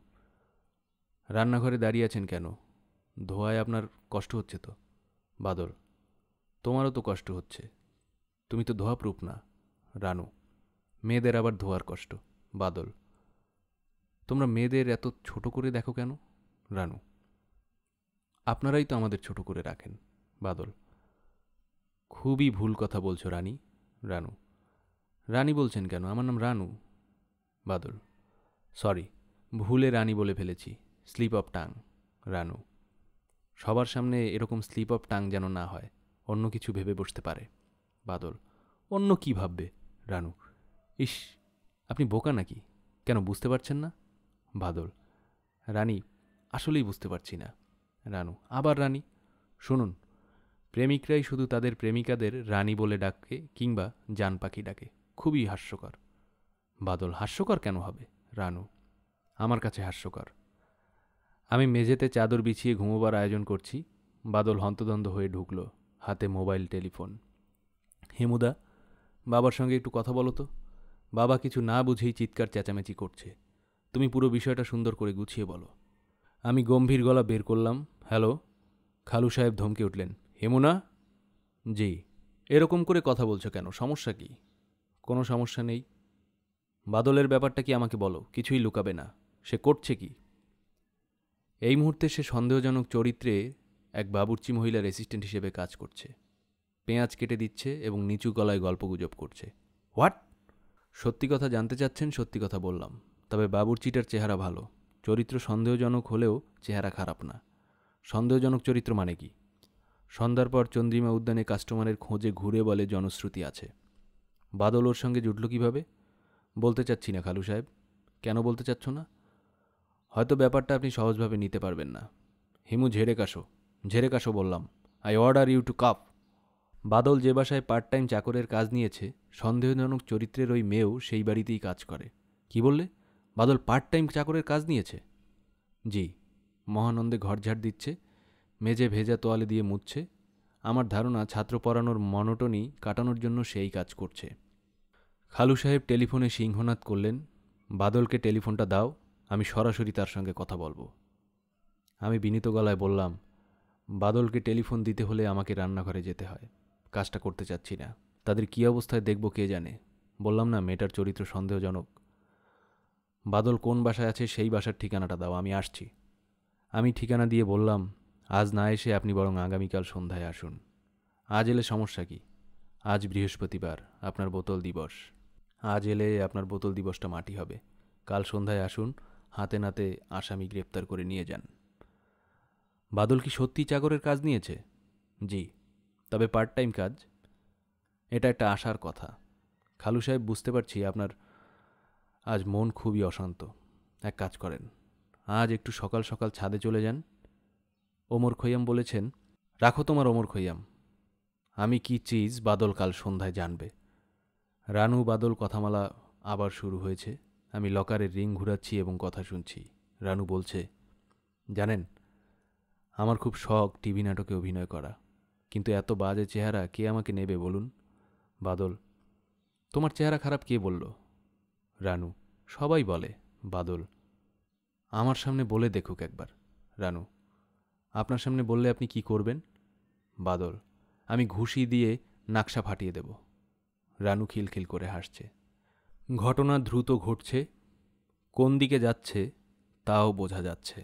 রান্নাঘরে দাঁড়িয়ে আছেন কেন ধোয়ায় আপনার কষ্ট হচ্ছে তো বাদল তোমারও তো কষ্ট হচ্ছে তুমি তো ধোয়াপ্রুপ না রানু মেয়েদের আবার ধোয়ার কষ্ট বাদল তোমরা মেয়েদের এত ছোট করে দেখো কেন রানু আপনারাই তো আমাদের ছোট করে রাখেন বাদল খুবই ভুল কথা বলছো রানী রানু রানী বলছেন কেন আমার নাম রানু বাদল সরি ভুলে রানী বলে ফেলেছি স্লিপ অফ টাং রানু সবার সামনে এরকম স্লিপ অফ টাং যেন না হয় অন্য কিছু ভেবে বসতে পারে বাদল অন্য কি ভাববে রানু ইস আপনি বোকা নাকি কেন বুঝতে পারছেন না বাদল রানী আসলেই বুঝতে পারছি না রানু আবার রানী শুনুন প্রেমিকরাই শুধু তাদের প্রেমিকাদের রানী বলে ডাকে কিংবা জান পাখি ডাকে খুবই হাস্যকর বাদল হাস্যকর কেন হবে রানু আমার কাছে হাস্যকর আমি মেঝেতে চাদর বিছিয়ে ঘুমোবার আয়োজন করছি বাদল হন্তদন্ত হয়ে ঢুকল হাতে মোবাইল টেলিফোন হেমুদা বাবার সঙ্গে একটু কথা বলো তো বাবা কিছু না বুঝেই চিৎকার চেঁচামেচি করছে তুমি পুরো বিষয়টা সুন্দর করে গুছিয়ে বলো আমি গম্ভীর গলা বের করলাম হ্যালো খালু সাহেব ধমকে উঠলেন হেমুনা জি এরকম করে কথা বলছো কেন সমস্যা কি কোনো সমস্যা নেই বাদলের ব্যাপারটা কি আমাকে বলো কিছুই লুকাবে না সে করছে কি এই মুহূর্তে সে সন্দেহজনক চরিত্রে এক বাবুর্চি মহিলার অ্যাসিস্ট্যান্ট হিসেবে কাজ করছে পেঁয়াজ কেটে দিচ্ছে এবং নিচু গলায় গল্পগুজব করছে হোয়াট সত্যি কথা জানতে চাচ্ছেন সত্যি কথা বললাম তবে বাবুর্চিটার চেহারা ভালো চরিত্র সন্দেহজনক হলেও চেহারা খারাপ না সন্দেহজনক চরিত্র মানে কি সন্ধ্যার পর চন্দ্রিমা উদ্যানে কাস্টমারের খোঁজে ঘুরে বলে জনশ্রুতি আছে বাদল ওর সঙ্গে জুটল কীভাবে বলতে চাচ্ছি না খালু সাহেব কেন বলতে চাচ্ছ না হয়তো ব্যাপারটা আপনি সহজভাবে নিতে পারবেন না হিমু ঝেড়ে কাশো ঝেড়ে কাশো বললাম I order you to cough Badal যে বাসায় পার্ট টাইম চাকরের কাজ নিয়েছে সন্দেহজনক চরিত্রের ওই মেয়েও সেই বাড়িতেই কাজ করে কি বললে বাদল পার্ট টাইম চাকরের কাজ নিয়েছে জি মহানন্দে ঘরঝাড় দিচ্ছে মেজে ভেজা তোয়ালে দিয়ে মুছছে আমার ধারণা ছাত্র পড়ানোর মনোটনি কাটানোর জন্য সেই কাজ করছে খালু সাহেব টেলিফোনে সিংহনাথ করলেন বাদলকে টেলিফোনটা দাও আমি সরাসরি তার সঙ্গে কথা বলবো আমি বিনীত গলায় বললাম বাদলকে টেলিফোন দিতে হলে আমাকে রান্নাঘরে যেতে হয় কাজটা করতে চাচ্ছি না তাদের কী অবস্থায় দেখব কে জানে বললাম না মেয়েটার চরিত্র সন্দেহজনক বাদল কোন বাসায় আছে সেই বাসার ঠিকানাটা দাও আমি আসছি আমি ঠিকানা দিয়ে বললাম আজ না এসে আপনি বরং আগামীকাল সন্ধ্যায় আসুন আজ এলে সমস্যা কি আজ বৃহস্পতিবার আপনার বোতল দিবস আজ এলে আপনার বোতল দিবসটা মাটি হবে কাল সন্ধ্যায় আসুন হাতে নাতে আসামি গ্রেপ্তার করে নিয়ে যান বাদল কি সত্যি চাকরের কাজ নিয়েছে জি তবে পার্ট টাইম কাজ এটা একটা আশার কথা খালু সাহেব বুঝতে পারছি আপনার আজ মন খুবই অশান্ত এক কাজ করেন আজ একটু সকাল সকাল ছাদে চলে যান ওমর খৈয়াম বলেছেন রাখো তোমার ওমর খৈয়াম আমি কি চিজ বাদল কাল সন্ধ্যায় জানবে রানু বাদল কথামালা আবার শুরু হয়েছে আমি লকারের রিং ঘুরাচ্ছি এবং কথা শুনছি রানু বলছে জানেন আমার খুব শখ টিভি নাটকে অভিনয় করা কিন্তু এত বাজে চেহারা কে আমাকে নেবে বলুন বাদল তোমার চেহারা খারাপ কে বলল রানু সবাই বলে বাদল আমার সামনে বলে দেখুক একবার রানু আপনার সামনে বললে আপনি কি করবেন বাদল আমি ঘুষি দিয়ে নাকশা ফাটিয়ে দেব রানু খিলখিল করে হাসছে ঘটনা দ্রুত ঘটছে কোন দিকে যাচ্ছে তাও বোঝা যাচ্ছে